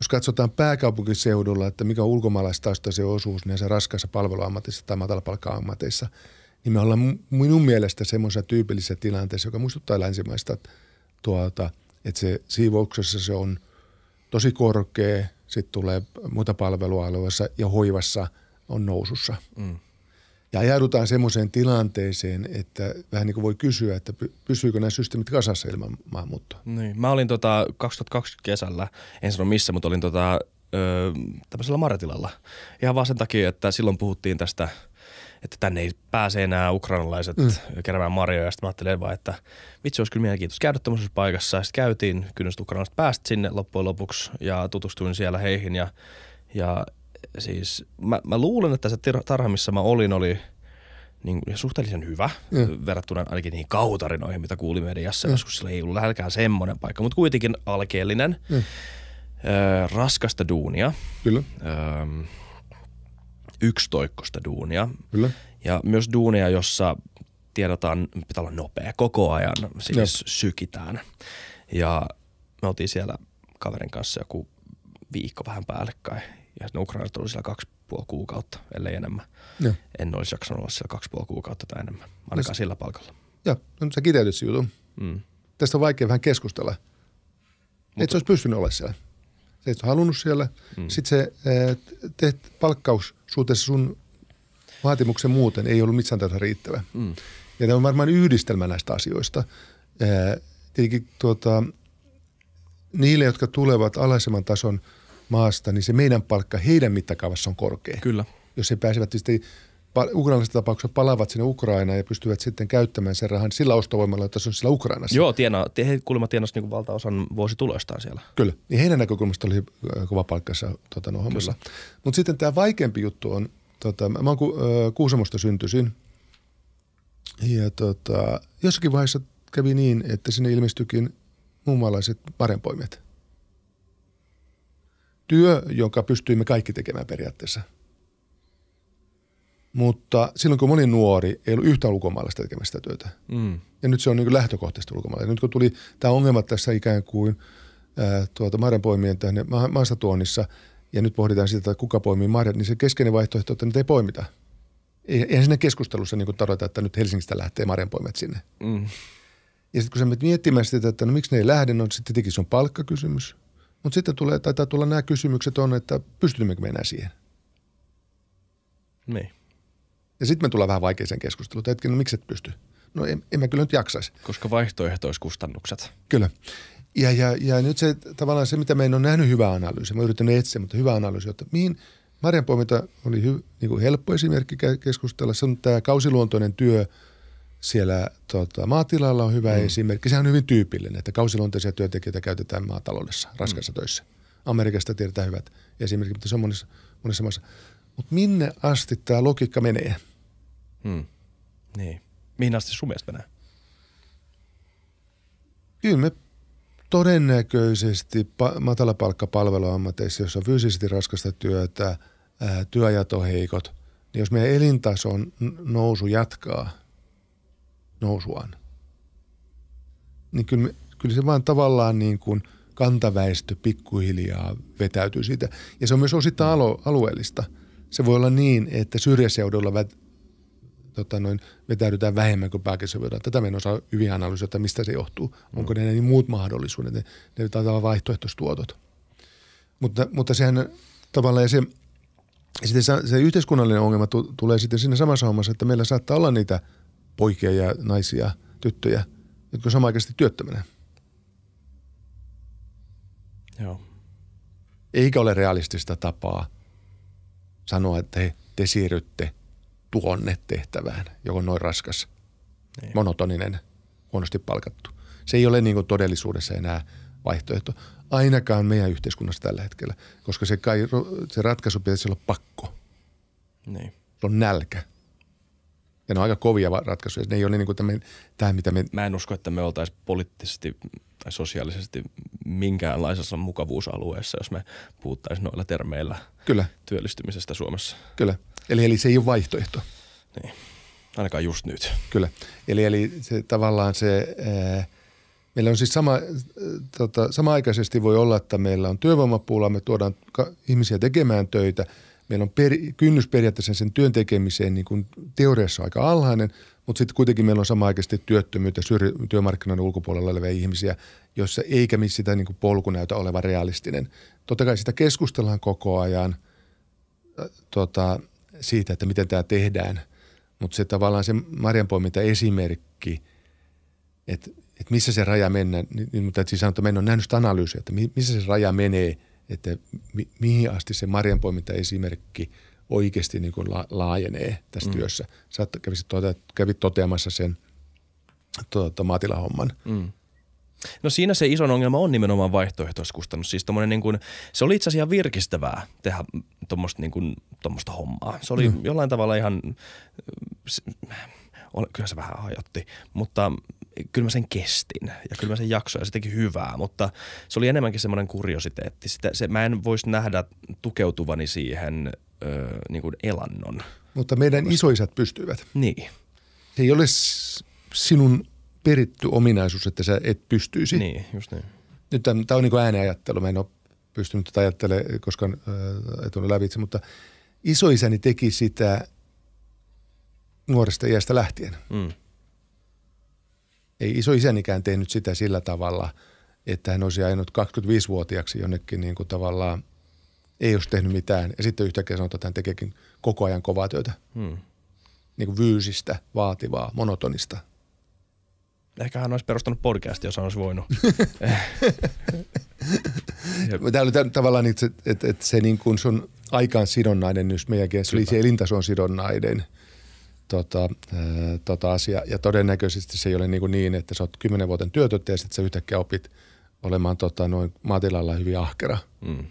Jos katsotaan pääkaupunkiseudulla, että mikä on ulkomaalaistaustaisen osuus näissä raskaissa palveluammatissa tai matalapalkka-ammateissa – niin me ollaan minun mielestä semmoisessa tyypillisessä tilanteessa, joka muistuttaa länsimaista tuota, että se siivouksessa se on tosi korkea, sitten tulee muita palvelualueessa ja hoivassa on nousussa. Mm. Ja ajaudutaan semmoiseen tilanteeseen, että vähän niin kuin voi kysyä, että pysyykö nämä systeemit kasassa ilman maahanmuuttoa. Niin. Mä olin tota 2020 kesällä, en sano missä, mutta olin tota, öö, tämmöisellä marjatilalla. Ihan vaan sen takia, että silloin puhuttiin tästä – että tänne ei pääse enää ukrainalaiset mm. keräämään marjoja. Sitten mä ajattelin vaan, että vitsi olisi kyllä mielenkiintoista käydä tämmöisessä paikassa. Ja sitten käytiin, kyllä ukrainalaiset päästi sinne loppujen lopuksi ja tutustuin siellä heihin. Ja, ja siis mä, mä luulen, että se tarha, missä mä olin, oli niin suhteellisen hyvä mm. verrattuna ainakin niihin kautarinoihin, mitä kuulin mediassa mm. joskus. Sillä ei ollut lähelläkään semmoinen paikka, mutta kuitenkin alkeellinen. Mm. Ö, raskasta duunia. Kyllä. Ö, Yksitoikkoista duunia. Kyllä. Ja myös duunia, jossa tiedotaan, pitää olla nopea koko ajan, siis Jep. sykitään. Ja me oltiin siellä kaverin kanssa joku viikko vähän päällekkäin. Ja sitten Ukrainat oli siellä kaksi puoli kuukautta, ellei enemmän. Ja. En olisi jaksanut olla siellä kaksi puoli kuukautta tai enemmän, ainakaan no sillä palkalla. Joo, no sä kiteytit jutun. Mm. Tästä on vaikea vähän keskustella. Mutta, Et se olisi pystynyt olemaan siellä sä et ole halunnut siellä. Mm. Sitten se eh, teet palkkaus suhteessa sun vaatimuksen muuten ei ollut mitään tätä riittävä. Mm. Ja tämä on varmaan yhdistelmä näistä asioista. Eh, tietenkin tuota, niille, jotka tulevat alaisemman tason maasta, niin se meidän palkka heidän mittakaavassa on korkea. Kyllä. Jos he pääsevät tietysti ukrainalaiset tapaukset palaavat sinne Ukrainaan ja pystyvät sitten käyttämään sen rahan sillä ostovoimalla, jota se on sillä Ukrainassa. Joo, tiena, he kuulemma tienasivat niin valtaosan vuosituloistaan siellä. Kyllä, niin heidän näkökulmasta oli äh, kova paikkansa tota, no, hommassa. Mutta sitten tämä vaikeampi juttu on, tota, mä oon ku, äh, Kuusamosta syntyisin ja tota, jossakin vaiheessa kävi niin, että sinne ilmestyikin muunmaalaiset parempoimet Työ, jonka pystyimme kaikki tekemään periaatteessa – mutta silloin kun moni nuori ei ollut yhtään ulkomaalaista tekemästä työtä. Mm. Ja nyt se on niin lähtökohtaisesti ulkomaalainen. Nyt kun tuli tämä ongelma tässä ikään kuin äh, tuota, poimien tänne ma- maasta tuonnissa, ja nyt pohditaan sitä, että kuka poimii marjat, niin se keskeinen vaihtoehto, että niitä ei poimita. Eihän siinä keskustelussa niin tarvita, että nyt Helsingistä lähtee marjanpoimet sinne. Mm. Ja sitten kun sä menet miettimään sitä, että no miksi ne ei lähde, no sitten tietenkin se on palkkakysymys. Mutta sitten tulee, taitaa tulla nämä kysymykset on, että pystymmekö me enää siihen. Niin. Ja sitten me tullaan vähän vaikeeseen keskusteluun, että no miksi et pysty? No en, en mä kyllä nyt jaksaisi. Koska vaihtoehtoiskustannukset. Kyllä. Ja, ja, ja nyt se tavallaan se, mitä me en ole nähnyt hyvä analyysi, mä yritän etsiä, mutta hyvä analyysi, että mihin poiminta oli hy, niin kuin helppo esimerkki keskustella. Se on tämä kausiluontoinen työ siellä tota, maatilalla on hyvä mm. esimerkki. Sehän on hyvin tyypillinen, että kausiluontoisia työntekijöitä käytetään maataloudessa, raskassa mm. töissä. Amerikasta tiedetään hyvät esimerkit, mutta se on monessa, monessa maassa. Mutta minne asti tämä logiikka menee? Hmm. Niin. Mihin asti sun mielestä menee? Kyllä me todennäköisesti matalapalkkapalveluammateissa, jossa on fyysisesti raskasta työtä, ää, työajat on heikot, niin jos meidän elintason nousu jatkaa nousuaan, niin kyllä, me, kyllä se vaan tavallaan niin kuin kantaväestö pikkuhiljaa vetäytyy siitä. Ja se on myös osittain alo, alueellista. Se voi olla niin, että syrjäseudulla tota noin, vetäydytään vähemmän kuin pääkesävirrat. Tätä me en osaa hyvin analysoida, että mistä se johtuu. Onko ne niin muut mahdollisuudet, ne, ne taitaa olla vaihtoehtoistuotot. Mutta, mutta sehän tavallaan se, sitten se, se yhteiskunnallinen ongelma t- tulee sitten siinä samassa hommassa, että meillä saattaa olla niitä poikia ja naisia, tyttöjä, jotka on samaaikaisesti työttömänä. Joo. Eikä ole realistista tapaa sanoa, että he, te siirrytte tuonne tehtävään, joko noin raskas, niin. monotoninen, huonosti palkattu. Se ei ole niin kuin todellisuudessa enää vaihtoehto, ainakaan meidän yhteiskunnassa tällä hetkellä, koska se, kai, se ratkaisu pitäisi olla pakko. Niin. Se on nälkä. Ja ne on aika kovia ratkaisuja. Ne ei ole niin kuin tämän, tämä, mitä me... Mä en usko, että me oltaisiin poliittisesti tai sosiaalisesti minkäänlaisessa mukavuusalueessa, jos me puhuttaisiin noilla termeillä Kyllä. työllistymisestä Suomessa. Kyllä. Eli, eli se ei ole vaihtoehto. Niin. Ainakaan just nyt. Kyllä. Eli, eli se, tavallaan se, ää, meillä on siis sama, ää, tota, samaaikaisesti voi olla, että meillä on työvoimapuula, me tuodaan ka- ihmisiä tekemään töitä, meillä on per, kynnys periaatteessa sen työn tekemiseen niin kuin teoriassa aika alhainen, mutta sitten kuitenkin meillä on samaaikaisesti työttömyyttä syr- työmarkkinoiden ulkopuolella olevia ihmisiä, joissa eikä sitä niin kuin polku näytä olevan realistinen. Totta kai sitä keskustellaan koko ajan äh, tota, siitä, että miten tämä tehdään. Mutta se tavallaan se poiminta esimerkki, että et missä se raja menee, niin, niin mutta siis sanotaan, että en ole nähnyt sitä analyysiä, että missä se raja menee, että mi, mihin asti se marjanpoiminta esimerkki – oikeasti niin kuin laajenee tässä mm. työssä. Sä kävit, tote, kävit toteamassa sen tuota, maatilahomman. Mm. No siinä se iso ongelma on nimenomaan vaihtoehtoiskustannus. Siis niin kuin, se oli itse asiassa virkistävää tehdä tuommoista niin hommaa. Se oli mm. jollain tavalla ihan kyllä se vähän hajotti, mutta kyllä mä sen kestin ja kyllä mä sen jaksoin ja se teki hyvää, mutta se oli enemmänkin semmoinen kuriositeetti. Sitä, se, mä en voisi nähdä tukeutuvani siihen ö, niin kuin elannon. Mutta meidän isoisät pystyivät. Niin. Se ei ole sinun peritty ominaisuus, että sä et pystyisi. Niin, just niin. Nyt tämä on niin kuin ääneajattelu. Mä en ole pystynyt tätä ajattelemaan koskaan äh, lävitse, mutta isoisäni teki sitä – nuoresta iästä lähtien. Mm. Ei iso isänikään tehnyt sitä sillä tavalla, että hän olisi ajanut 25-vuotiaaksi jonnekin niin kuin tavallaan, ei olisi tehnyt mitään. Ja sitten yhtäkkiä sanotaan, että hän tekeekin koko ajan kovaa työtä. Mm. Niin kuin vyysistä, vaativaa, monotonista. Ehkä hän olisi perustanut podcastia, jos hän olisi voinut. Tämä oli tavallaan, niin, että se, että se niin kuin sun aikaan sidonnainen, jos meidänkin, se oli se elintason sidonnainen – tota, tota asiaa. Ja todennäköisesti se ei ole niin, niin että sä oot kymmenen vuoden työtöntä ja sitten sä yhtäkkiä opit olemaan tota, noin maatilalla hyvin ahkera. Mm.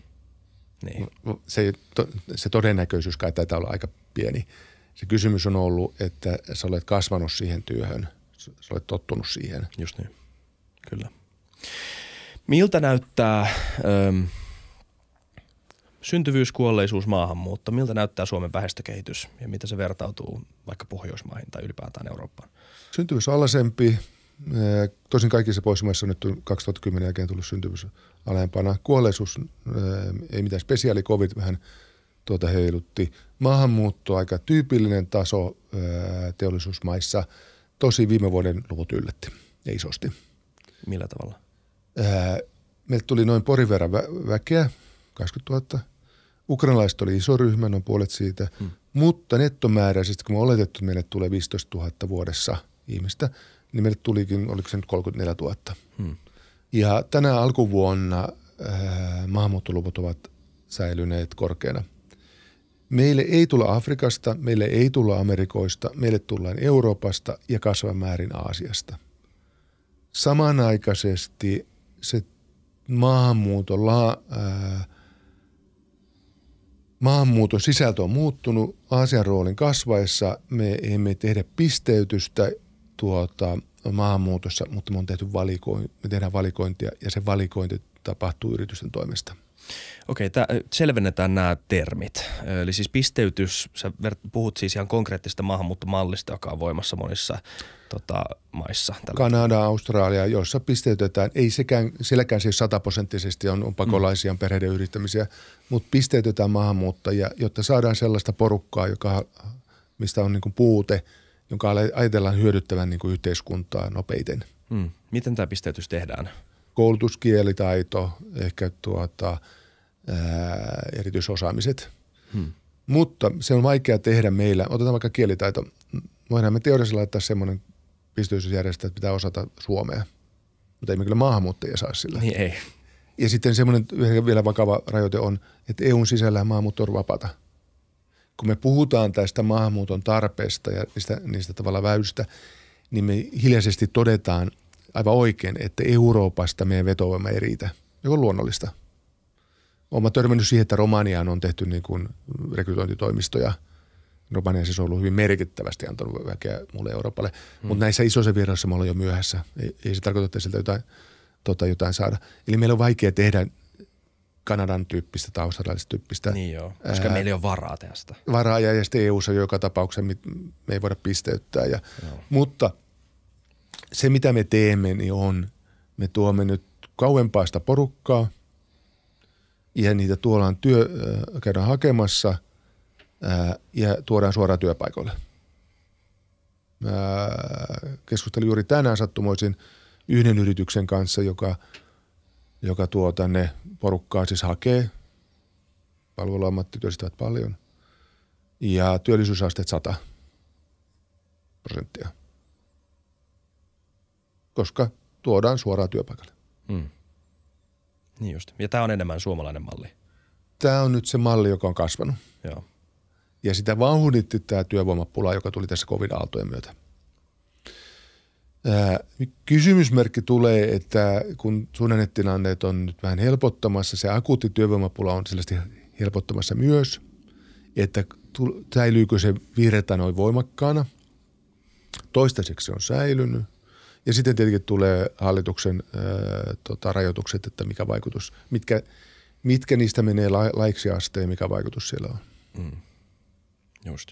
Niin. Se, to, se todennäköisyys kai taitaa olla aika pieni. Se kysymys on ollut, että sä olet kasvanut siihen työhön. Sä olet tottunut siihen. Just niin, kyllä. Miltä näyttää... Ähm, syntyvyys, kuolleisuus, maahanmuutto, miltä näyttää Suomen väestökehitys ja mitä se vertautuu vaikka Pohjoismaihin tai ylipäätään Eurooppaan? Syntyvyys on alasempi. Eh, tosin kaikissa Pohjoismaissa on nyt 2010 jälkeen tullut syntyvyys alempana. Kuolleisuus eh, ei mitään spesiaali, covid vähän tuota heilutti. Maahanmuutto aika tyypillinen taso eh, teollisuusmaissa. Tosi viime vuoden luvut yllätti ja isosti. Millä tavalla? Meiltä tuli noin porin verran väkeä, 20 000. Ukrainalaiset oli iso ryhmä, on puolet siitä, hmm. mutta nettomääräisesti, kun me oletettu, että meille tulee 15 000 vuodessa ihmistä, niin meille tulikin, oliko se nyt 34 000. Hmm. Ja tänä alkuvuonna äh, maahanmuuttoluvut ovat säilyneet korkeana. Meille ei tulla Afrikasta, meille ei tulla Amerikoista, meille tullaan Euroopasta ja kasvan määrin Aasiasta. Samanaikaisesti se maahanmuuton la, äh, maahanmuuton sisältö on muuttunut Aasian roolin kasvaessa. Me emme tehdä pisteytystä tuota, maahanmuutossa, mutta me, on tehty valikoin, me tehdään valikointia ja se valikointi tapahtuu yritysten toimesta. Okei, tää, selvennetään nämä termit. Eli siis pisteytys, sä puhut siis ihan konkreettista maahanmuuttomallista, joka on voimassa monissa tota, maissa. Kanada, Australia, joissa pisteytetään, ei sekään, sielläkään siis sataprosenttisesti on, on pakolaisia mm. perheiden yrittämisiä mutta pisteytetään maahanmuuttajia, jotta saadaan sellaista porukkaa, joka, mistä on niin kuin puute, jonka ajatellaan hyödyttävän niin kuin yhteiskuntaa nopeiten. Hmm. Miten tämä pisteytys tehdään? Koulutuskielitaito, ehkä tuota, ää, erityisosaamiset. Hmm. Mutta se on vaikea tehdä meillä. Otetaan vaikka kielitaito. Voidaan me teoriassa laittaa semmoinen pisteytysjärjestelmä, että pitää osata suomea. Mutta ei me kyllä maahanmuuttajia saa sillä. Niin ei. Ja sitten semmoinen vielä vakava rajoite on, että EUn sisällä maahanmuutto on vapaata. Kun me puhutaan tästä maahanmuuton tarpeesta ja niistä, niistä tavalla väystä, niin me hiljaisesti todetaan aivan oikein, että Euroopasta meidän vetovoima ei riitä, joka on luonnollista. Olen törmännyt siihen, että Romaniaan on tehty niin kuin rekrytointitoimistoja. Romania siis on ollut hyvin merkittävästi antanut väkeä mulle Euroopalle. Hmm. Mutta näissä isoissa viroissa me ollaan jo myöhässä. Ei, ei se tarkoita, että sieltä jotain – tota jotain saada. Eli meillä on vaikea tehdä Kanadan tyyppistä tai australialaisesta tyyppistä. Niin joo, koska ää, meillä ei ole varaa tästä, Varaa ja, sitten eu on joka tapauksessa, me, me ei voida pisteyttää. Ja, mutta se mitä me teemme niin on, me tuomme nyt kauempaa sitä porukkaa ja niitä tuollaan työ, äh, käydään hakemassa ää, ja tuodaan suoraan työpaikoille. Mä keskustelin juuri tänään sattumoisin – yhden yrityksen kanssa, joka, joka tuo tänne porukkaa siis hakee. Palveluammattityöllistävät paljon. Ja työllisyysasteet 100 prosenttia. Koska tuodaan suoraan työpaikalle. Hmm. Niin just. Ja tämä on enemmän suomalainen malli. Tämä on nyt se malli, joka on kasvanut. Joo. Ja sitä vauhditti tämä työvoimapula, joka tuli tässä covid-aaltojen myötä kysymysmerkki tulee, että kun suhdannetilanteet on nyt vähän helpottamassa, se akuutti työvoimapula on selvästi helpottamassa myös, että säilyykö se vihreätä noin voimakkaana. Toistaiseksi se on säilynyt. Ja sitten tietenkin tulee hallituksen ää, tota, rajoitukset, että mikä vaikutus, mitkä, mitkä niistä menee la, laiksi asteen, mikä vaikutus siellä on. Mm. Just.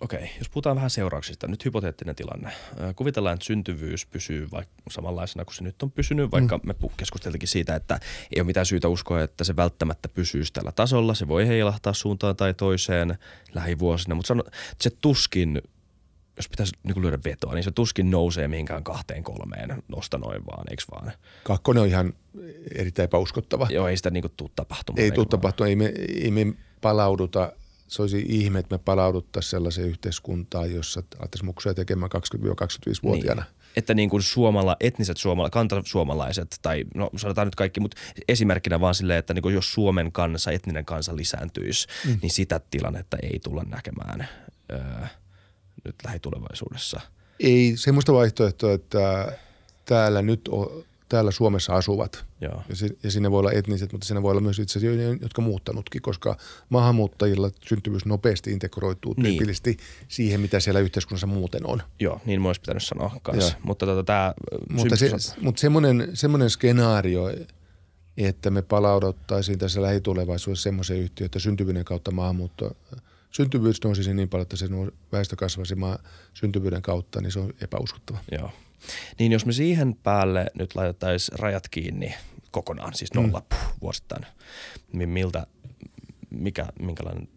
Okei, jos puhutaan vähän seurauksista. Nyt hypoteettinen tilanne. Kuvitellaan, että syntyvyys pysyy vaikka samanlaisena kuin se nyt on pysynyt, vaikka mm. me keskusteltikin siitä, että ei ole mitään syytä uskoa, että se välttämättä pysyy tällä tasolla. Se voi heilahtaa suuntaan tai toiseen lähivuosina, mutta sano, se tuskin, jos pitäisi niin lyödä vetoa, niin se tuskin nousee mihinkään kahteen kolmeen nosta noin vaan, eikö vaan? Kakkonen on ihan erittäin epäuskottava. Joo, ei sitä niin tule tapahtumaan. Ei tule tapahtumaan, ei me, ei me palauduta – se olisi ihme, että me palauduttaisiin sellaiseen yhteiskuntaan, jossa alettaisiin muksuja tekemään 20-25-vuotiaana. Niin. Että niin kuin suomala, etniset suomala, kantasuomalaiset tai no sanotaan nyt kaikki, mutta esimerkkinä vaan silleen, että niin kuin jos Suomen kansa, etninen kansa lisääntyisi, mm. niin sitä tilannetta ei tulla näkemään öö, nyt lähitulevaisuudessa. Ei semmoista vaihtoehtoa, että täällä nyt on täällä Suomessa asuvat. Joo. Ja, si- ja sinne voi olla etniset, mutta sinne voi olla myös itse asiassa, jotka muuttanutkin, koska maahanmuuttajilla syntyvyys nopeasti integroituu niin. tyypillisesti siihen, mitä siellä yhteiskunnassa muuten on. Joo, niin olisi pitänyt sanoa kanssa. Mutta, tota, tää äh, mutta, se, mutta semmoinen, semmoinen skenaario, että me palauduttaisiin tässä lähitulevaisuudessa semmoisen yhtiön, että syntyvyyden kautta maahanmuutto, syntyvyys nousisi niin paljon, että se väestö kasvaisi maa, syntyvyyden kautta, niin se on epäuskottava. Joo. Niin jos me siihen päälle nyt laitettaisiin rajat kiinni kokonaan, siis mm. nolla mm. puh, vuosittain, niin miltä, mikä, minkälainen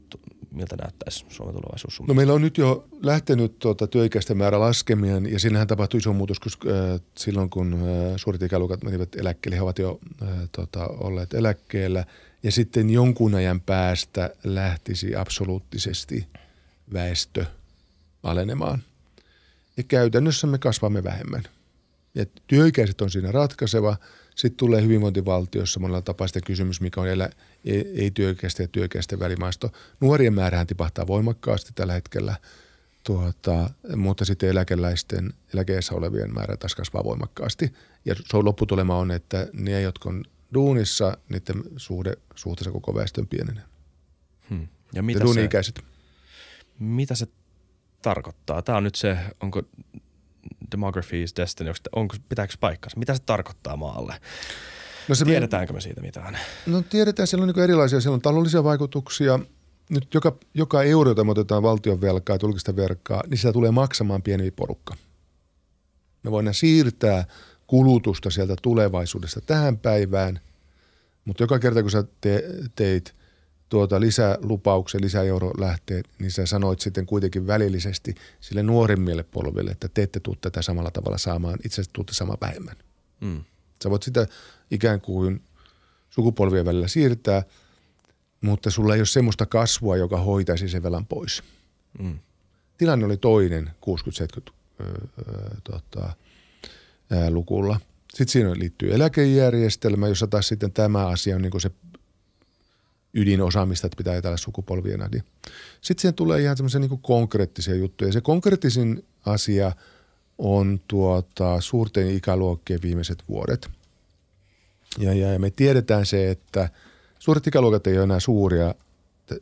miltä näyttäisi Suomen tulevaisuus No meillä on nyt jo lähtenyt tuota, työikäisten määrä laskemien ja siinähän tapahtui iso muutos, koska äh, silloin kun äh, suurit ikäluokat menivät eläkkeelle, he ovat jo äh, tota, olleet eläkkeellä ja sitten jonkun ajan päästä lähtisi absoluuttisesti väestö alenemaan ja käytännössä me kasvamme vähemmän. Ja työikäiset on siinä ratkaiseva. Sitten tulee hyvinvointivaltiossa monella tapaa sitä kysymys, mikä on elä, ei, ei työikäisten ja työikäisten välimaisto. Nuorien määrähän tipahtaa voimakkaasti tällä hetkellä, tuota, mutta sitten eläkeläisten, eläkeessä olevien määrä taas kasvaa voimakkaasti. Ja se on lopputulema on, että ne, jotka on duunissa, niiden suhde, suhteessa koko väestön pienenee. Hmm. Ja mitä se, mitä se tarkoittaa? Tämä on nyt se, onko demography is destiny, onko, pitääkö paikkansa? Mitä se tarkoittaa maalle? No se Tiedetäänkö me siitä mitään? No tiedetään, siellä on niin erilaisia, siellä on taloudellisia vaikutuksia. Nyt joka, joka euro, jota me otetaan valtion velkaa, julkista velkaa, niin sitä tulee maksamaan pieni porukka. Me voidaan siirtää kulutusta sieltä tulevaisuudesta tähän päivään, mutta joka kerta kun sä te, teit tuota lisälupauksen, lisäeuro lähtee, niin sä sanoit sitten kuitenkin välillisesti sille nuorimmille polville, että te ette tule tätä samalla tavalla saamaan, itse asiassa tuutte sama vähemmän. Mm. Sä voit sitä ikään kuin sukupolvien välillä siirtää, mutta sulla ei ole semmoista kasvua, joka hoitaisi sen velan pois. Mm. Tilanne oli toinen 60-70 tota, lukulla. Sitten siinä liittyy eläkejärjestelmä, jossa taas sitten tämä asia on niin se ydinosaamista, että pitää etäällä sukupolvien niin Sitten siihen tulee ihan semmoisia niin konkreettisia juttuja. Se konkreettisin asia on tuota, suurten ikäluokkien viimeiset vuodet. Ja, ja, ja me tiedetään se, että suuret ikäluokat ei ole enää suuria,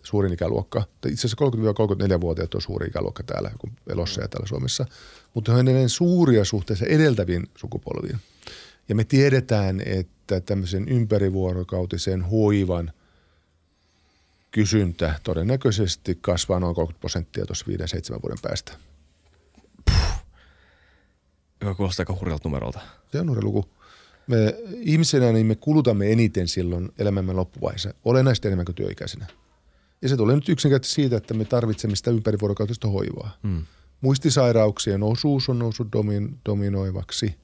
suurin ikäluokka. Itse asiassa 30-34-vuotiaat on suuri ikäluokka täällä kun elossa ja täällä Suomessa. Mutta he on suuria suhteessa edeltäviin sukupolviin. Ja me tiedetään, että tämmöisen ympärivuorokautisen hoivan – kysyntä todennäköisesti kasvaa noin 30 prosenttia tuossa 5-7 vuoden päästä. Joka kuulostaa aika hurjalta numerolta. Se on hurja luku. Me ihmisenä niin me kulutamme eniten silloin elämämme loppuvaiheessa, olennaisesti enemmän kuin työikäisenä. Ja se tulee nyt yksinkertaisesti siitä, että me tarvitsemme sitä ympärivuorokautista hoivaa. Mm. Muistisairauksien osuus on noussut domin, dominoivaksi.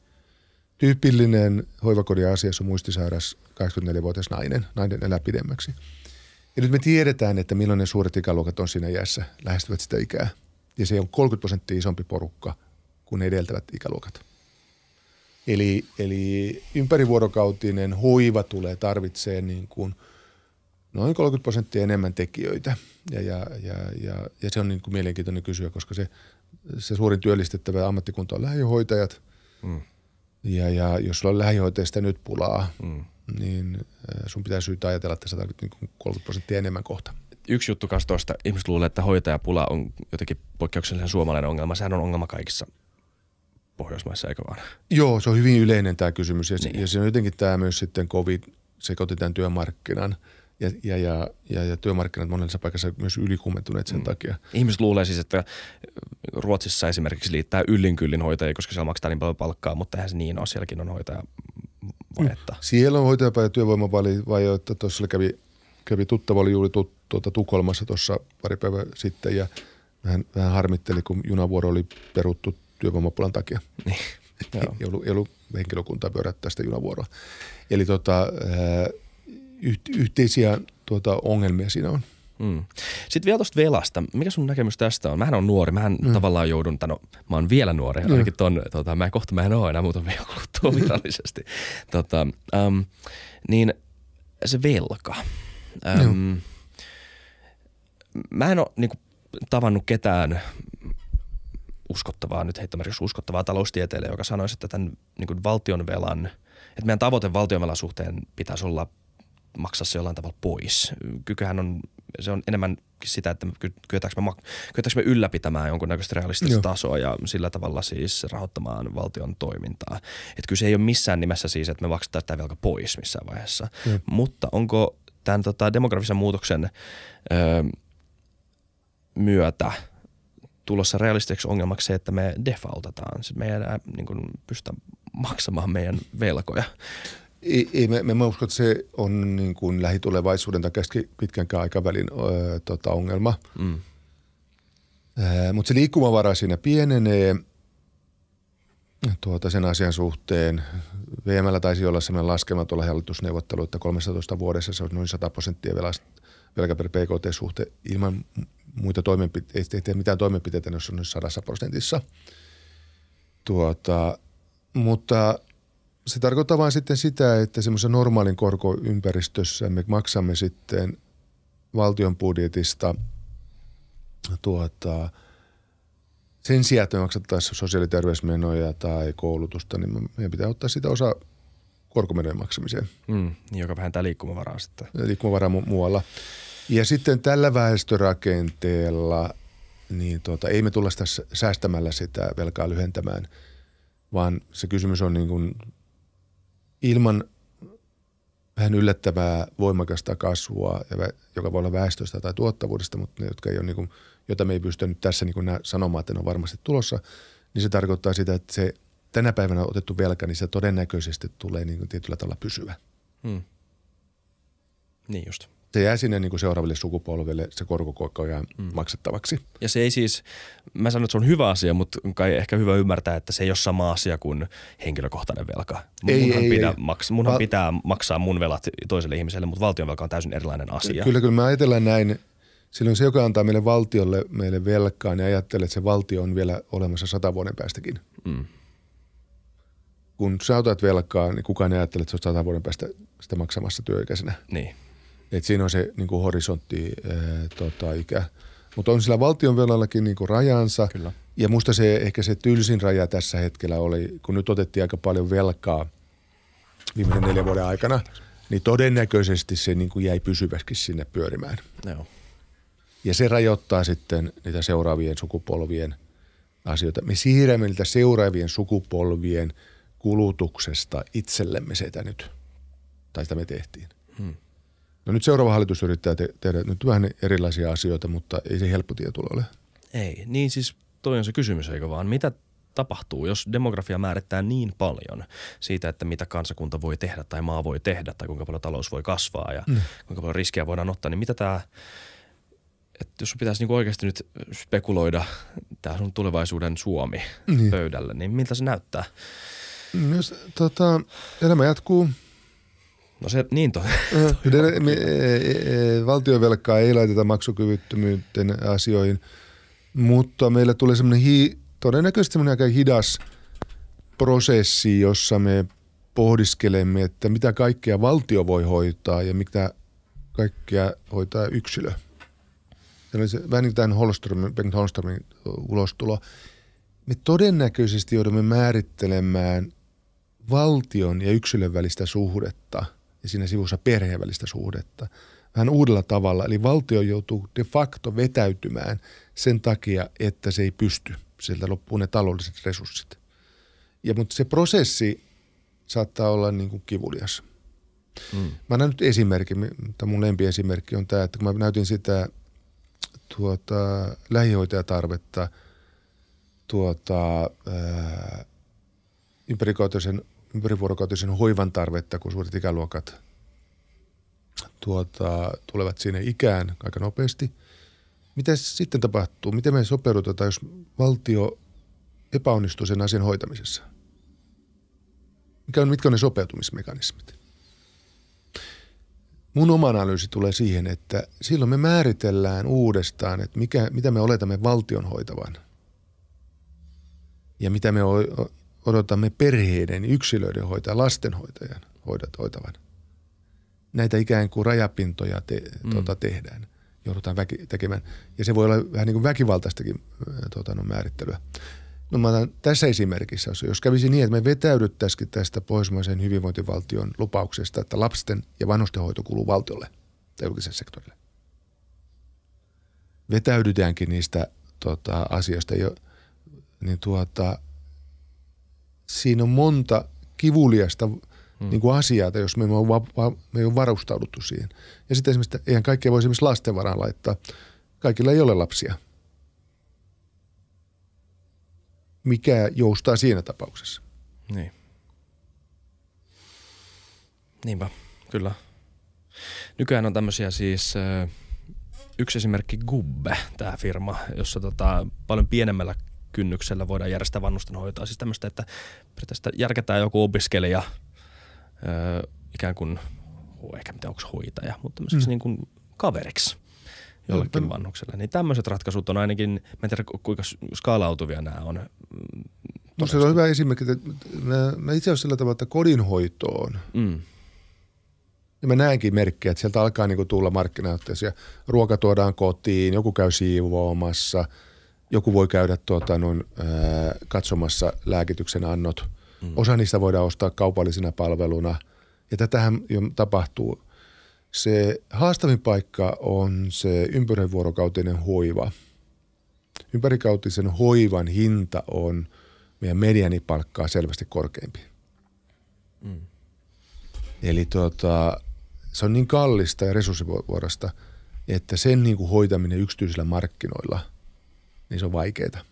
Tyypillinen hoivakodin asiassa on muistisairas 24 vuotias nainen. Nainen elää pidemmäksi. Ja nyt me tiedetään, että milloin ne suuret ikäluokat on siinä iässä, lähestyvät sitä ikää. Ja se on 30 prosenttia isompi porukka kuin ne edeltävät ikäluokat. Eli, eli ympärivuorokautinen hoiva tulee tarvitsee niin kuin noin 30 prosenttia enemmän tekijöitä. Ja, ja, ja, ja, ja se on niin kuin mielenkiintoinen kysyä, koska se, se suurin työllistettävä ammattikunta on lähihoitajat. Mm. Ja, ja jos sulla on lähihoitajista nyt pulaa, mm niin äh, sun pitää syytä ajatella, että sä tarvitset niin 30 prosenttia enemmän kohta. Yksi juttu kanssa tuosta. Ihmiset luulee, että hoitajapula on jotenkin poikkeuksellisen suomalainen ongelma. Sehän on ongelma kaikissa Pohjoismaissa, eikö vaan? Joo, se on hyvin yleinen tämä kysymys. Ja, niin. ja se on jotenkin tämä myös sitten covid sekoitti tämän työmarkkinan ja, ja, ja, ja, ja työmarkkinat monessa paikassa myös ylikuumentuneet sen mm. takia. Ihmiset luulee siis, että Ruotsissa esimerkiksi liittää yllinkyllin hoitajia, koska siellä maksetaan niin paljon palkkaa, mutta eihän se niin ole. Sielläkin on hoitaja vajetta? Mm. Siellä on hoitajapää ja työvoimavajetta. Tuossa kävi, kävi tuttava, oli juuri tut, tuota Tukholmassa tuossa pari päivää sitten ja vähän, vähän harmitteli, kun junavuoro oli peruttu työvoimapulan takia. Niin, ei, ollut, ei ollut henkilökuntaa pyörättää sitä junavuoroa. Eli tota, yh, yhteisiä tuota, ongelmia siinä on. Mm. Sitten vielä tuosta velasta. Mikä sun näkemys tästä on? Mähän on nuori. Mähän mm. tavallaan joudun, no mä oon vielä nuori. Mm. Ainakin ton, tota, mä kohta mä en ole enää muuten vielä kuluttua virallisesti. tota, um, niin se velka. Um, mm. Mä en ole niinku, tavannut ketään uskottavaa, nyt heittämässä uskottavaa taloustieteilijä, joka sanoisi, että tämän niin valtionvelan, että meidän tavoite valtionvelan suhteen pitäisi olla maksaa se jollain tavalla pois. Kykyhän on se on enemmän sitä, että me kyetäänkö, me, kyetäänkö me ylläpitämään jonkunnäköistä realistista Joo. tasoa ja sillä tavalla siis rahoittamaan valtion toimintaa. Että kyse ei ole missään nimessä siis, että me maksetaan sitä velka pois missään vaiheessa. Joo. Mutta onko tämän tota, demografisen muutoksen ö, myötä tulossa realistiseksi ongelmaksi se, että me defaultataan. Sitten siis me ei enää niin kuin, pystytä maksamaan meidän velkoja. Ei, ei me, me uskon, että se on niin kuin lähitulevaisuuden tai pitkänkään aikavälin ö, tota ongelma. Mm. Mutta se liikkumavara siinä pienenee tuota, sen asian suhteen. VMllä taisi olla sellainen laskema tuolla hallitusneuvottelu, että 13 vuodessa se on noin 100 prosenttia velka per PKT-suhte ilman muita toimenpiteitä, ei tee mitään toimenpiteitä, jos on noin 100 prosentissa. Tuota, mutta – se tarkoittaa vain sitten sitä, että semmoisessa normaalin korkoympäristössä me maksamme sitten valtion budjetista tuota, sen sijaan, että me maksattaisiin sosiaali- ja terveysmenoja tai koulutusta, niin meidän pitää ottaa sitä osa korkomenojen maksamiseen. Mm, joka vähentää liikkumavaraa sitten. Liikkumavaraa mu- muualla. Ja sitten tällä väestörakenteella, niin tuota, ei me tulla sitä säästämällä sitä velkaa lyhentämään, vaan se kysymys on niin kuin ilman vähän yllättävää voimakasta kasvua, joka voi olla väestöstä tai tuottavuudesta, mutta ne, jotka ei ole, niin kuin, jota me ei pystytä nyt tässä niin kuin sanomaan, että ne on varmasti tulossa, niin se tarkoittaa sitä, että se tänä päivänä otettu velka, niin se todennäköisesti tulee niin kuin tietyllä tavalla pysyvä. Hmm. Niin just se jää sinne niin kuin seuraaville sukupolville se korko jää mm. maksettavaksi. Ja se ei siis, mä sanon, että se on hyvä asia, mutta kai ehkä hyvä ymmärtää, että se ei ole sama asia kuin henkilökohtainen velka. Ei, munhan ei, pitää, ei. Maks, munhan Va- pitää maksaa mun velat toiselle ihmiselle, mutta valtionvelka on täysin erilainen asia. Kyllä, kyllä mä ajatellaan näin. Silloin se, joka antaa meille valtiolle meille velkaa, niin ajattelee, että se valtio on vielä olemassa sata vuoden päästäkin. Mm. Kun sä otat velkaa, niin kukaan ei ajattele, että sä oot sata vuoden päästä sitä maksamassa työikäisenä. Niin. Et siinä on se niin kuin horisontti ää, tota, ikä. Mutta on sillä valtionvelallakin niin kuin rajansa. Kyllä. Ja musta se ehkä se tylsin raja tässä hetkellä oli, kun nyt otettiin aika paljon velkaa viimeisen neljän vuoden aikana, niin todennäköisesti se niin kuin jäi pysyväksi sinne pyörimään. Joo. Ja se rajoittaa sitten niitä seuraavien sukupolvien asioita. Me siirrämme niitä seuraavien sukupolvien kulutuksesta itsellemme sitä nyt. Tai sitä me tehtiin. Hmm. No nyt seuraava hallitus yrittää te- tehdä nyt vähän erilaisia asioita, mutta ei se helppo tie tule ole. Ei, niin siis toi on se kysymys, eikö vaan? Mitä tapahtuu, jos demografia määrittää niin paljon siitä, että mitä kansakunta voi tehdä tai maa voi tehdä tai kuinka paljon talous voi kasvaa ja mm. kuinka paljon riskejä voidaan ottaa, niin mitä tämä että jos pitäisi niinku oikeasti nyt spekuloida tämä sun tulevaisuuden Suomi niin. pöydälle, niin miltä se näyttää? Mm, jos, tota, elämä jatkuu, No se niin to. Mm. E- e- e- valtiovelkaa ei laiteta maksukyvyttömyyden asioihin, mutta meillä tulee semmoinen hi- todennäköisesti semmoinen aika hidas prosessi, jossa me pohdiskelemme, että mitä kaikkea valtio voi hoitaa ja mitä kaikkea hoitaa yksilö. Se, vähän niin kuin Holström, Bengt Holströmin ulostulo. Me todennäköisesti joudumme määrittelemään valtion ja yksilön välistä suhdetta – ja siinä sivussa perheen välistä suhdetta. Vähän uudella tavalla, eli valtio joutuu de facto vetäytymään sen takia, että se ei pysty. Sieltä loppuu ne taloudelliset resurssit. Ja, mutta se prosessi saattaa olla niin kuin kivulias. Mm. Mä annan nyt esimerkin, tai mun lempiesimerkki on tämä, että kun mä näytin sitä tuota, lähihoitajatarvetta tuota, äh, ympärikautisen ympärivuorokautisen hoivan tarvetta, kun suuret ikäluokat tuota, tulevat sinne ikään aika nopeasti. Mitä sitten tapahtuu? Miten me sopeudutaan, jos valtio epäonnistuu sen asian hoitamisessa? Mikä on, mitkä on ne sopeutumismekanismit? Mun oma analyysi tulee siihen, että silloin me määritellään uudestaan, että mikä, mitä me oletamme valtion hoitavan ja mitä me odotamme perheiden, yksilöiden hoitajan, lastenhoitajan hoidat, hoitavan. Näitä ikään kuin rajapintoja te, mm. tuota, tehdään, joudutaan väki, tekemään. Ja se voi olla vähän niin kuin väkivaltaistakin tuota, no, määrittelyä. No mä otan tässä esimerkissä, jos kävisi niin, että me vetäydyttäisikin tästä pohjoismaisen hyvinvointivaltion lupauksesta, että lapsen ja vanhustenhoito kuuluu valtiolle tai julkiselle sektorille. Vetäydytäänkin niistä tota, asioista jo, niin tuota, siinä on monta kivuliasta mm. niin kuin asiaa, että jos me ei, ole va- va- me ei ole varustauduttu siihen. Ja sitten esimerkiksi, eihän kaikkea voi esimerkiksi lasten varaan laittaa. Kaikilla ei ole lapsia. Mikä joustaa siinä tapauksessa? Niin. Niinpä, kyllä. Nykyään on tämmöisiä siis, yksi esimerkki Gubbe, tämä firma, jossa tota, paljon pienemmällä kynnyksellä voidaan järjestää vanhustenhoitoa. Siis tämmöistä, että tästä järketään joku opiskelija ö, ikään kuin, oh, ehkä mitä onko hoitaja, mutta tämmöiseksi mm. niin kuin kaveriksi jollekin Joten... Mm. vanhukselle. Niin tämmöiset ratkaisut on ainakin, mä en tiedä kuinka skaalautuvia nämä on. Mm, no, se on hyvä esimerkki. Että mä, mä itse asiassa sillä tavalla, että kodinhoitoon mm. Ja mä näenkin merkkejä, että sieltä alkaa niinku tulla markkinajohteisia. Ruoka tuodaan kotiin, joku käy siivoamassa – joku voi käydä tuota, noin, ää, katsomassa lääkityksen annot. Mm. Osa niistä voidaan ostaa kaupallisena palveluna. Ja tätähän jo tapahtuu. Se haastavin paikka on se ympärivuorokautinen hoiva. Ympärikautisen hoivan hinta on meidän medianipalkkaa selvästi korkeampi. Mm. Eli tuota, se on niin kallista ja resurssivuorasta, että sen niin kuin hoitaminen yksityisillä markkinoilla – niin se on vaikeeta.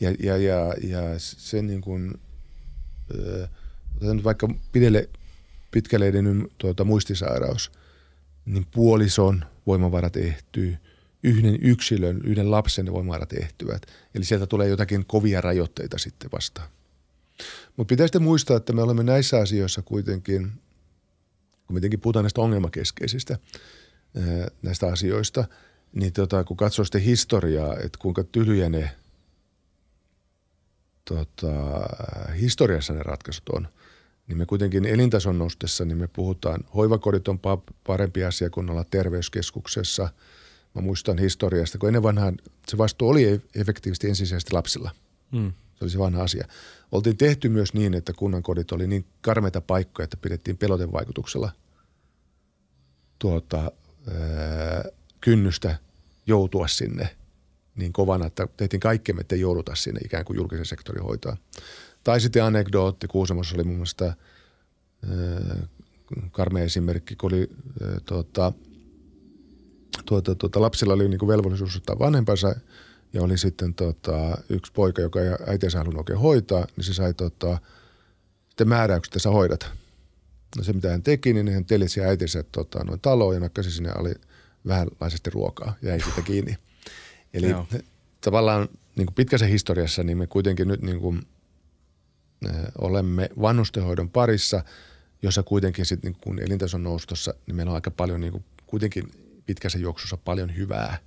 Ja, ja, ja, ja se niin kuin, äh, vaikka pidelle, pitkälle edennyt tuota, muistisairaus, niin puolison voimavarat ehtyy, yhden yksilön, yhden lapsen voimavarat ehtyvät. Eli sieltä tulee jotakin kovia rajoitteita sitten vastaan. Mutta pitää sitten muistaa, että me olemme näissä asioissa kuitenkin, kun me puhutaan näistä ongelmakeskeisistä näistä asioista – niin tota, kun katsoo sitten historiaa, että kuinka tylyjä ne tota, historiassa ne ratkaisut on, niin me kuitenkin elintason nostessa, niin me puhutaan, hoivakodit on parempi asia kuin olla terveyskeskuksessa. Mä muistan historiasta, kun ennen vanhaan se vastuu oli e-, efektiivisesti ensisijaisesti lapsilla. Mm. Se oli se vanha asia. Oltiin tehty myös niin, että kodit oli niin karmeita paikkoja, että pidettiin pelotevaikutuksella tuota, öö, kynnystä joutua sinne niin kovana, että tehtiin kaikkemme, ettei jouduta sinne ikään kuin julkisen sektorin hoitaa. Tai sitten anekdootti, Kuusamossa oli mun mielestä äh, karmea esimerkki, kun oli äh, tuota, tuota, tuota, lapsilla oli niinku velvollisuus ottaa vanhempansa ja oli sitten tota, yksi poika, joka ei äitinsä halunnut oikein hoitaa, niin se sai tota, sitten määräykset, että sä hoidat. No se mitä hän teki, niin hän telisi äitinsä tota, noin taloon ja nakkasi sinne alle vähänlaisesti ruokaa, jäi sitä kiinni. Eli Joo. tavallaan niin kuin pitkässä historiassa niin me kuitenkin nyt niin kuin, eh, olemme vanhustenhoidon parissa, jossa kuitenkin sit, niin kun elintason noustossa, niin meillä on aika paljon niin kuin, kuitenkin pitkässä juoksussa paljon hyvää,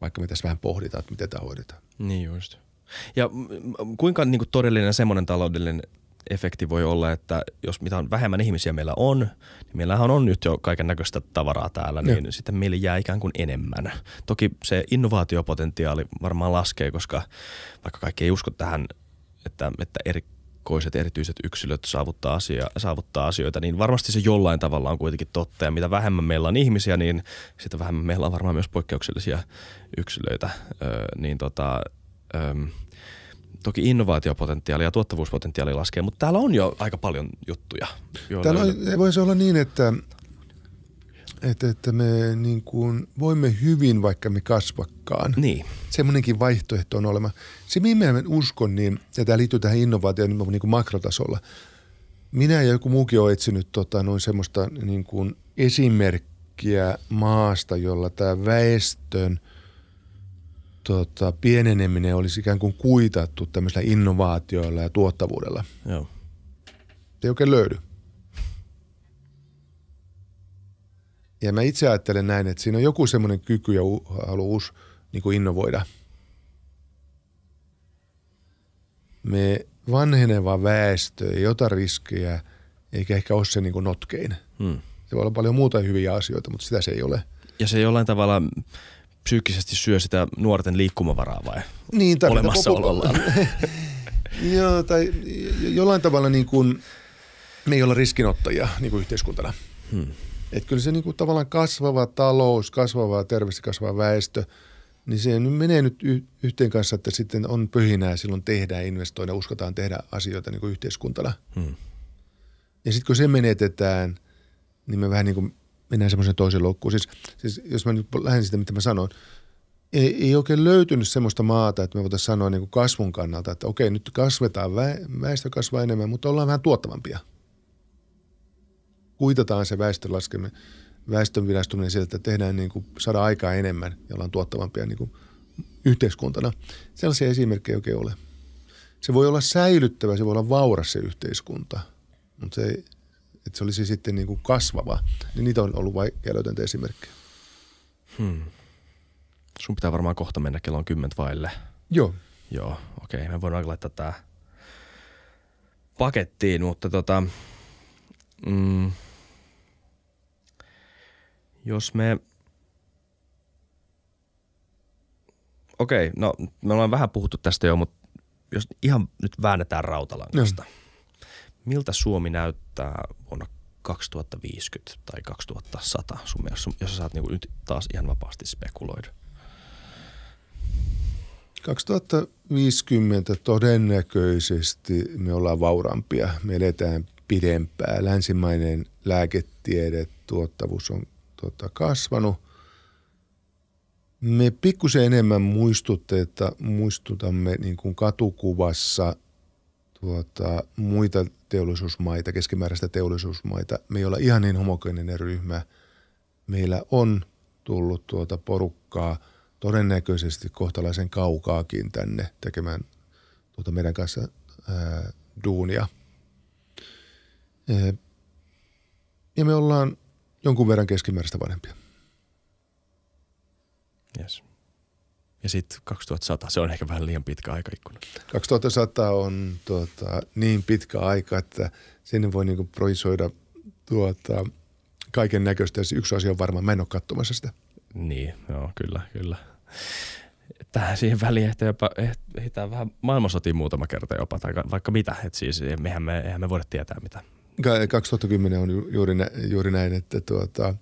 vaikka me tässä vähän pohditaan, että miten tämä hoidetaan. Niin just. Ja kuinka niin kuin todellinen semmoinen taloudellinen efekti voi olla, että jos mitä vähemmän ihmisiä meillä on, niin meillähän on nyt jo kaiken näköistä tavaraa täällä, niin ja. sitten meille jää ikään kuin enemmän. Toki se innovaatiopotentiaali varmaan laskee, koska vaikka kaikki ei usko tähän, että, että eri erikoiset, erityiset yksilöt saavuttaa, asia, saavuttaa asioita, niin varmasti se jollain tavalla on kuitenkin totta. Ja mitä vähemmän meillä on ihmisiä, niin sitä vähemmän meillä on varmaan myös poikkeuksellisia yksilöitä. Öö, niin tota, öö, toki innovaatiopotentiaali ja tuottavuuspotentiaali laskee, mutta täällä on jo aika paljon juttuja. Täällä on, ne... voisi olla niin, että, että, että me niin kuin voimme hyvin, vaikka me kasvakkaan. Niin. Semmoinenkin vaihtoehto on olemassa. Se, mihin mä uskon, niin, ja tämä liittyy tähän innovaatioon niin, niin kuin makrotasolla. Minä ja joku muukin on etsinyt tota, noin semmoista niin kuin esimerkkiä maasta, jolla tämä väestön – tota, pieneneminen olisi ikään kuin kuitattu tämmöisillä innovaatioilla ja tuottavuudella. Joo. Ei oikein löydy. Ja mä itse ajattelen näin, että siinä on joku semmoinen kyky ja haluus niin kuin innovoida. Me vanheneva väestö ei ota riskejä, eikä ehkä ole se niin kuin notkein. Hmm. Se voi olla paljon muuta hyviä asioita, mutta sitä se ei ole. Ja se jollain tavalla psyykkisesti syö sitä nuorten liikkumavaraa vai niin, olemassaolollaan? Joo, tai jollain tavalla niin kuin, me ei olla riskinottajia niin kuin yhteiskuntana. Hmm. Että kyllä se niin kuin tavallaan kasvava talous, kasvava terveys, kasvava väestö, niin se menee nyt yhteen kanssa, että sitten on pöhinää, silloin tehdään, investoida, uskotaan tehdä asioita niin kuin yhteiskuntana. Hmm. Ja sitten kun se menetetään, niin me vähän niin kuin mennään semmoisen toisen loukkuun. Siis, siis jos mä nyt lähden siitä, mitä mä sanoin, ei, ei oikein löytynyt semmoista maata, että me voitaisiin sanoa niin kuin kasvun kannalta, että okei, nyt kasvetaan, vä- väestö kasvaa enemmän, mutta ollaan vähän tuottavampia. Kuitataan se väestön laskeminen, väestön virastuminen sieltä, että tehdään niin kuin, saada aikaa enemmän ja ollaan tuottavampia niin kuin yhteiskuntana. Sellaisia esimerkkejä oikein ole. Se voi olla säilyttävä, se voi olla vauras se yhteiskunta, mutta se ei, että se olisi siis sitten niin kuin kasvava. Niin niitä on ollut vaikea löytäntä esimerkkejä. Hmm. Sun pitää varmaan kohta mennä kello on kymmentä vaille. Joo. Joo, okei. Okay. Me voidaan laittaa tämä pakettiin, mutta tota, mm, jos me Okei, no me ollaan vähän puhuttu tästä jo, mutta jos ihan nyt väännetään rautalangasta. No miltä Suomi näyttää vuonna 2050 tai 2100 sun mielestä, jos sä saat niin nyt taas ihan vapaasti spekuloida? 2050 todennäköisesti me ollaan vauraampia, me eletään pidempään. Länsimainen lääketiede, tuottavuus on tuota, kasvanut. Me pikkusen enemmän että muistutamme niin kuin katukuvassa tuota, muita teollisuusmaita, keskimääräistä teollisuusmaita. Me ei olla ihan niin homogeeninen ryhmä. Meillä on tullut tuota porukkaa todennäköisesti kohtalaisen kaukaakin tänne tekemään tuota meidän kanssa ää, duunia. Ja me ollaan jonkun verran keskimääräistä vanhempia. Yes ja sitten 2100, se on ehkä vähän liian pitkä aikaikkuna. 2100 on tuota, niin pitkä aika, että sinne voi niinku projisoida tuota, kaiken näköistä. Siis yksi asia on varmaan, mä en ole katsomassa sitä. Niin, joo, kyllä, kyllä. Tähän siihen väliin ehtii jopa, ehtitään vähän maailmansotiin muutama kerta jopa, tai vaikka mitä. Et siis mehän me, eihän me voida tietää mitä. 2010 on juuri, juuri näin, että tuota,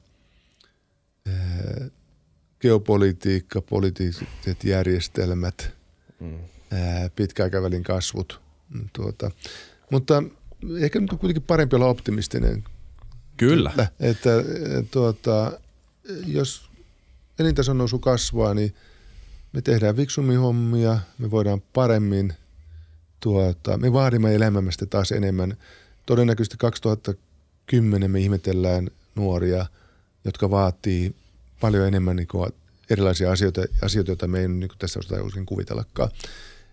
geopolitiikka, poliittiset järjestelmät, mm. pitkäaikavälin kasvut. Mm, tuota. Mutta ehkä nyt on kuitenkin parempi olla optimistinen. Kyllä. Että, että tuota, jos elintason nousu kasvaa, niin me tehdään viksummin hommia, me voidaan paremmin, tuota, me vaadimme elämämme taas enemmän. Todennäköisesti 2010 me ihmetellään nuoria, jotka vaatii paljon enemmän niin kuin erilaisia asioita, asioita, joita me ei niin kuin tässä osata usein kuvitellakaan.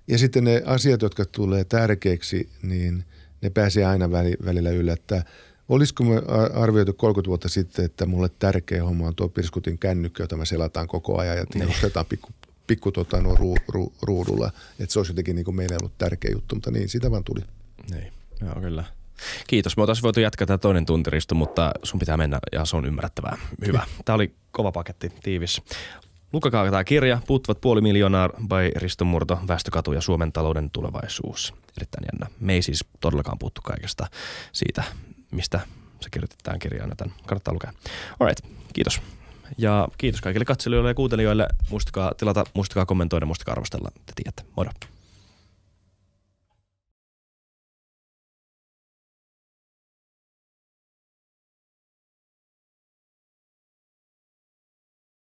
Ja sitten ne asiat, jotka tulee tärkeiksi, niin ne pääsee aina välillä yllättää. Olisiko me arvioitu 30 vuotta sitten, että mulle tärkeä homma on tuo pirskutin kännykkä, jota me selataan koko ajan ja niin. tiedostetaan pikku, pikku tuota, ruu, ruu, ruudulla. Että se olisi jotenkin niin kuin ollut tärkeä juttu, mutta niin, sitä vaan tuli. Niin, joo kyllä. Kiitos. Me oltaisiin voitu jatkaa tämä toinen tuntiristo, mutta sun pitää mennä ja se on ymmärrettävää. Hyvä. Tämä oli kova paketti, tiivis. Lukakaa tämä kirja, Putvat puoli miljoonaa vai Risto Väestökatu ja Suomen talouden tulevaisuus. Erittäin jännä. Me ei siis todellakaan puuttu kaikesta siitä, mistä se kirjoitetaan kirjaan, joten kannattaa lukea. Alright, kiitos. Ja kiitos kaikille katselijoille ja kuuntelijoille. Muistakaa tilata, muistakaa kommentoida, muistakaa arvostella. Te tiedätte. Moro.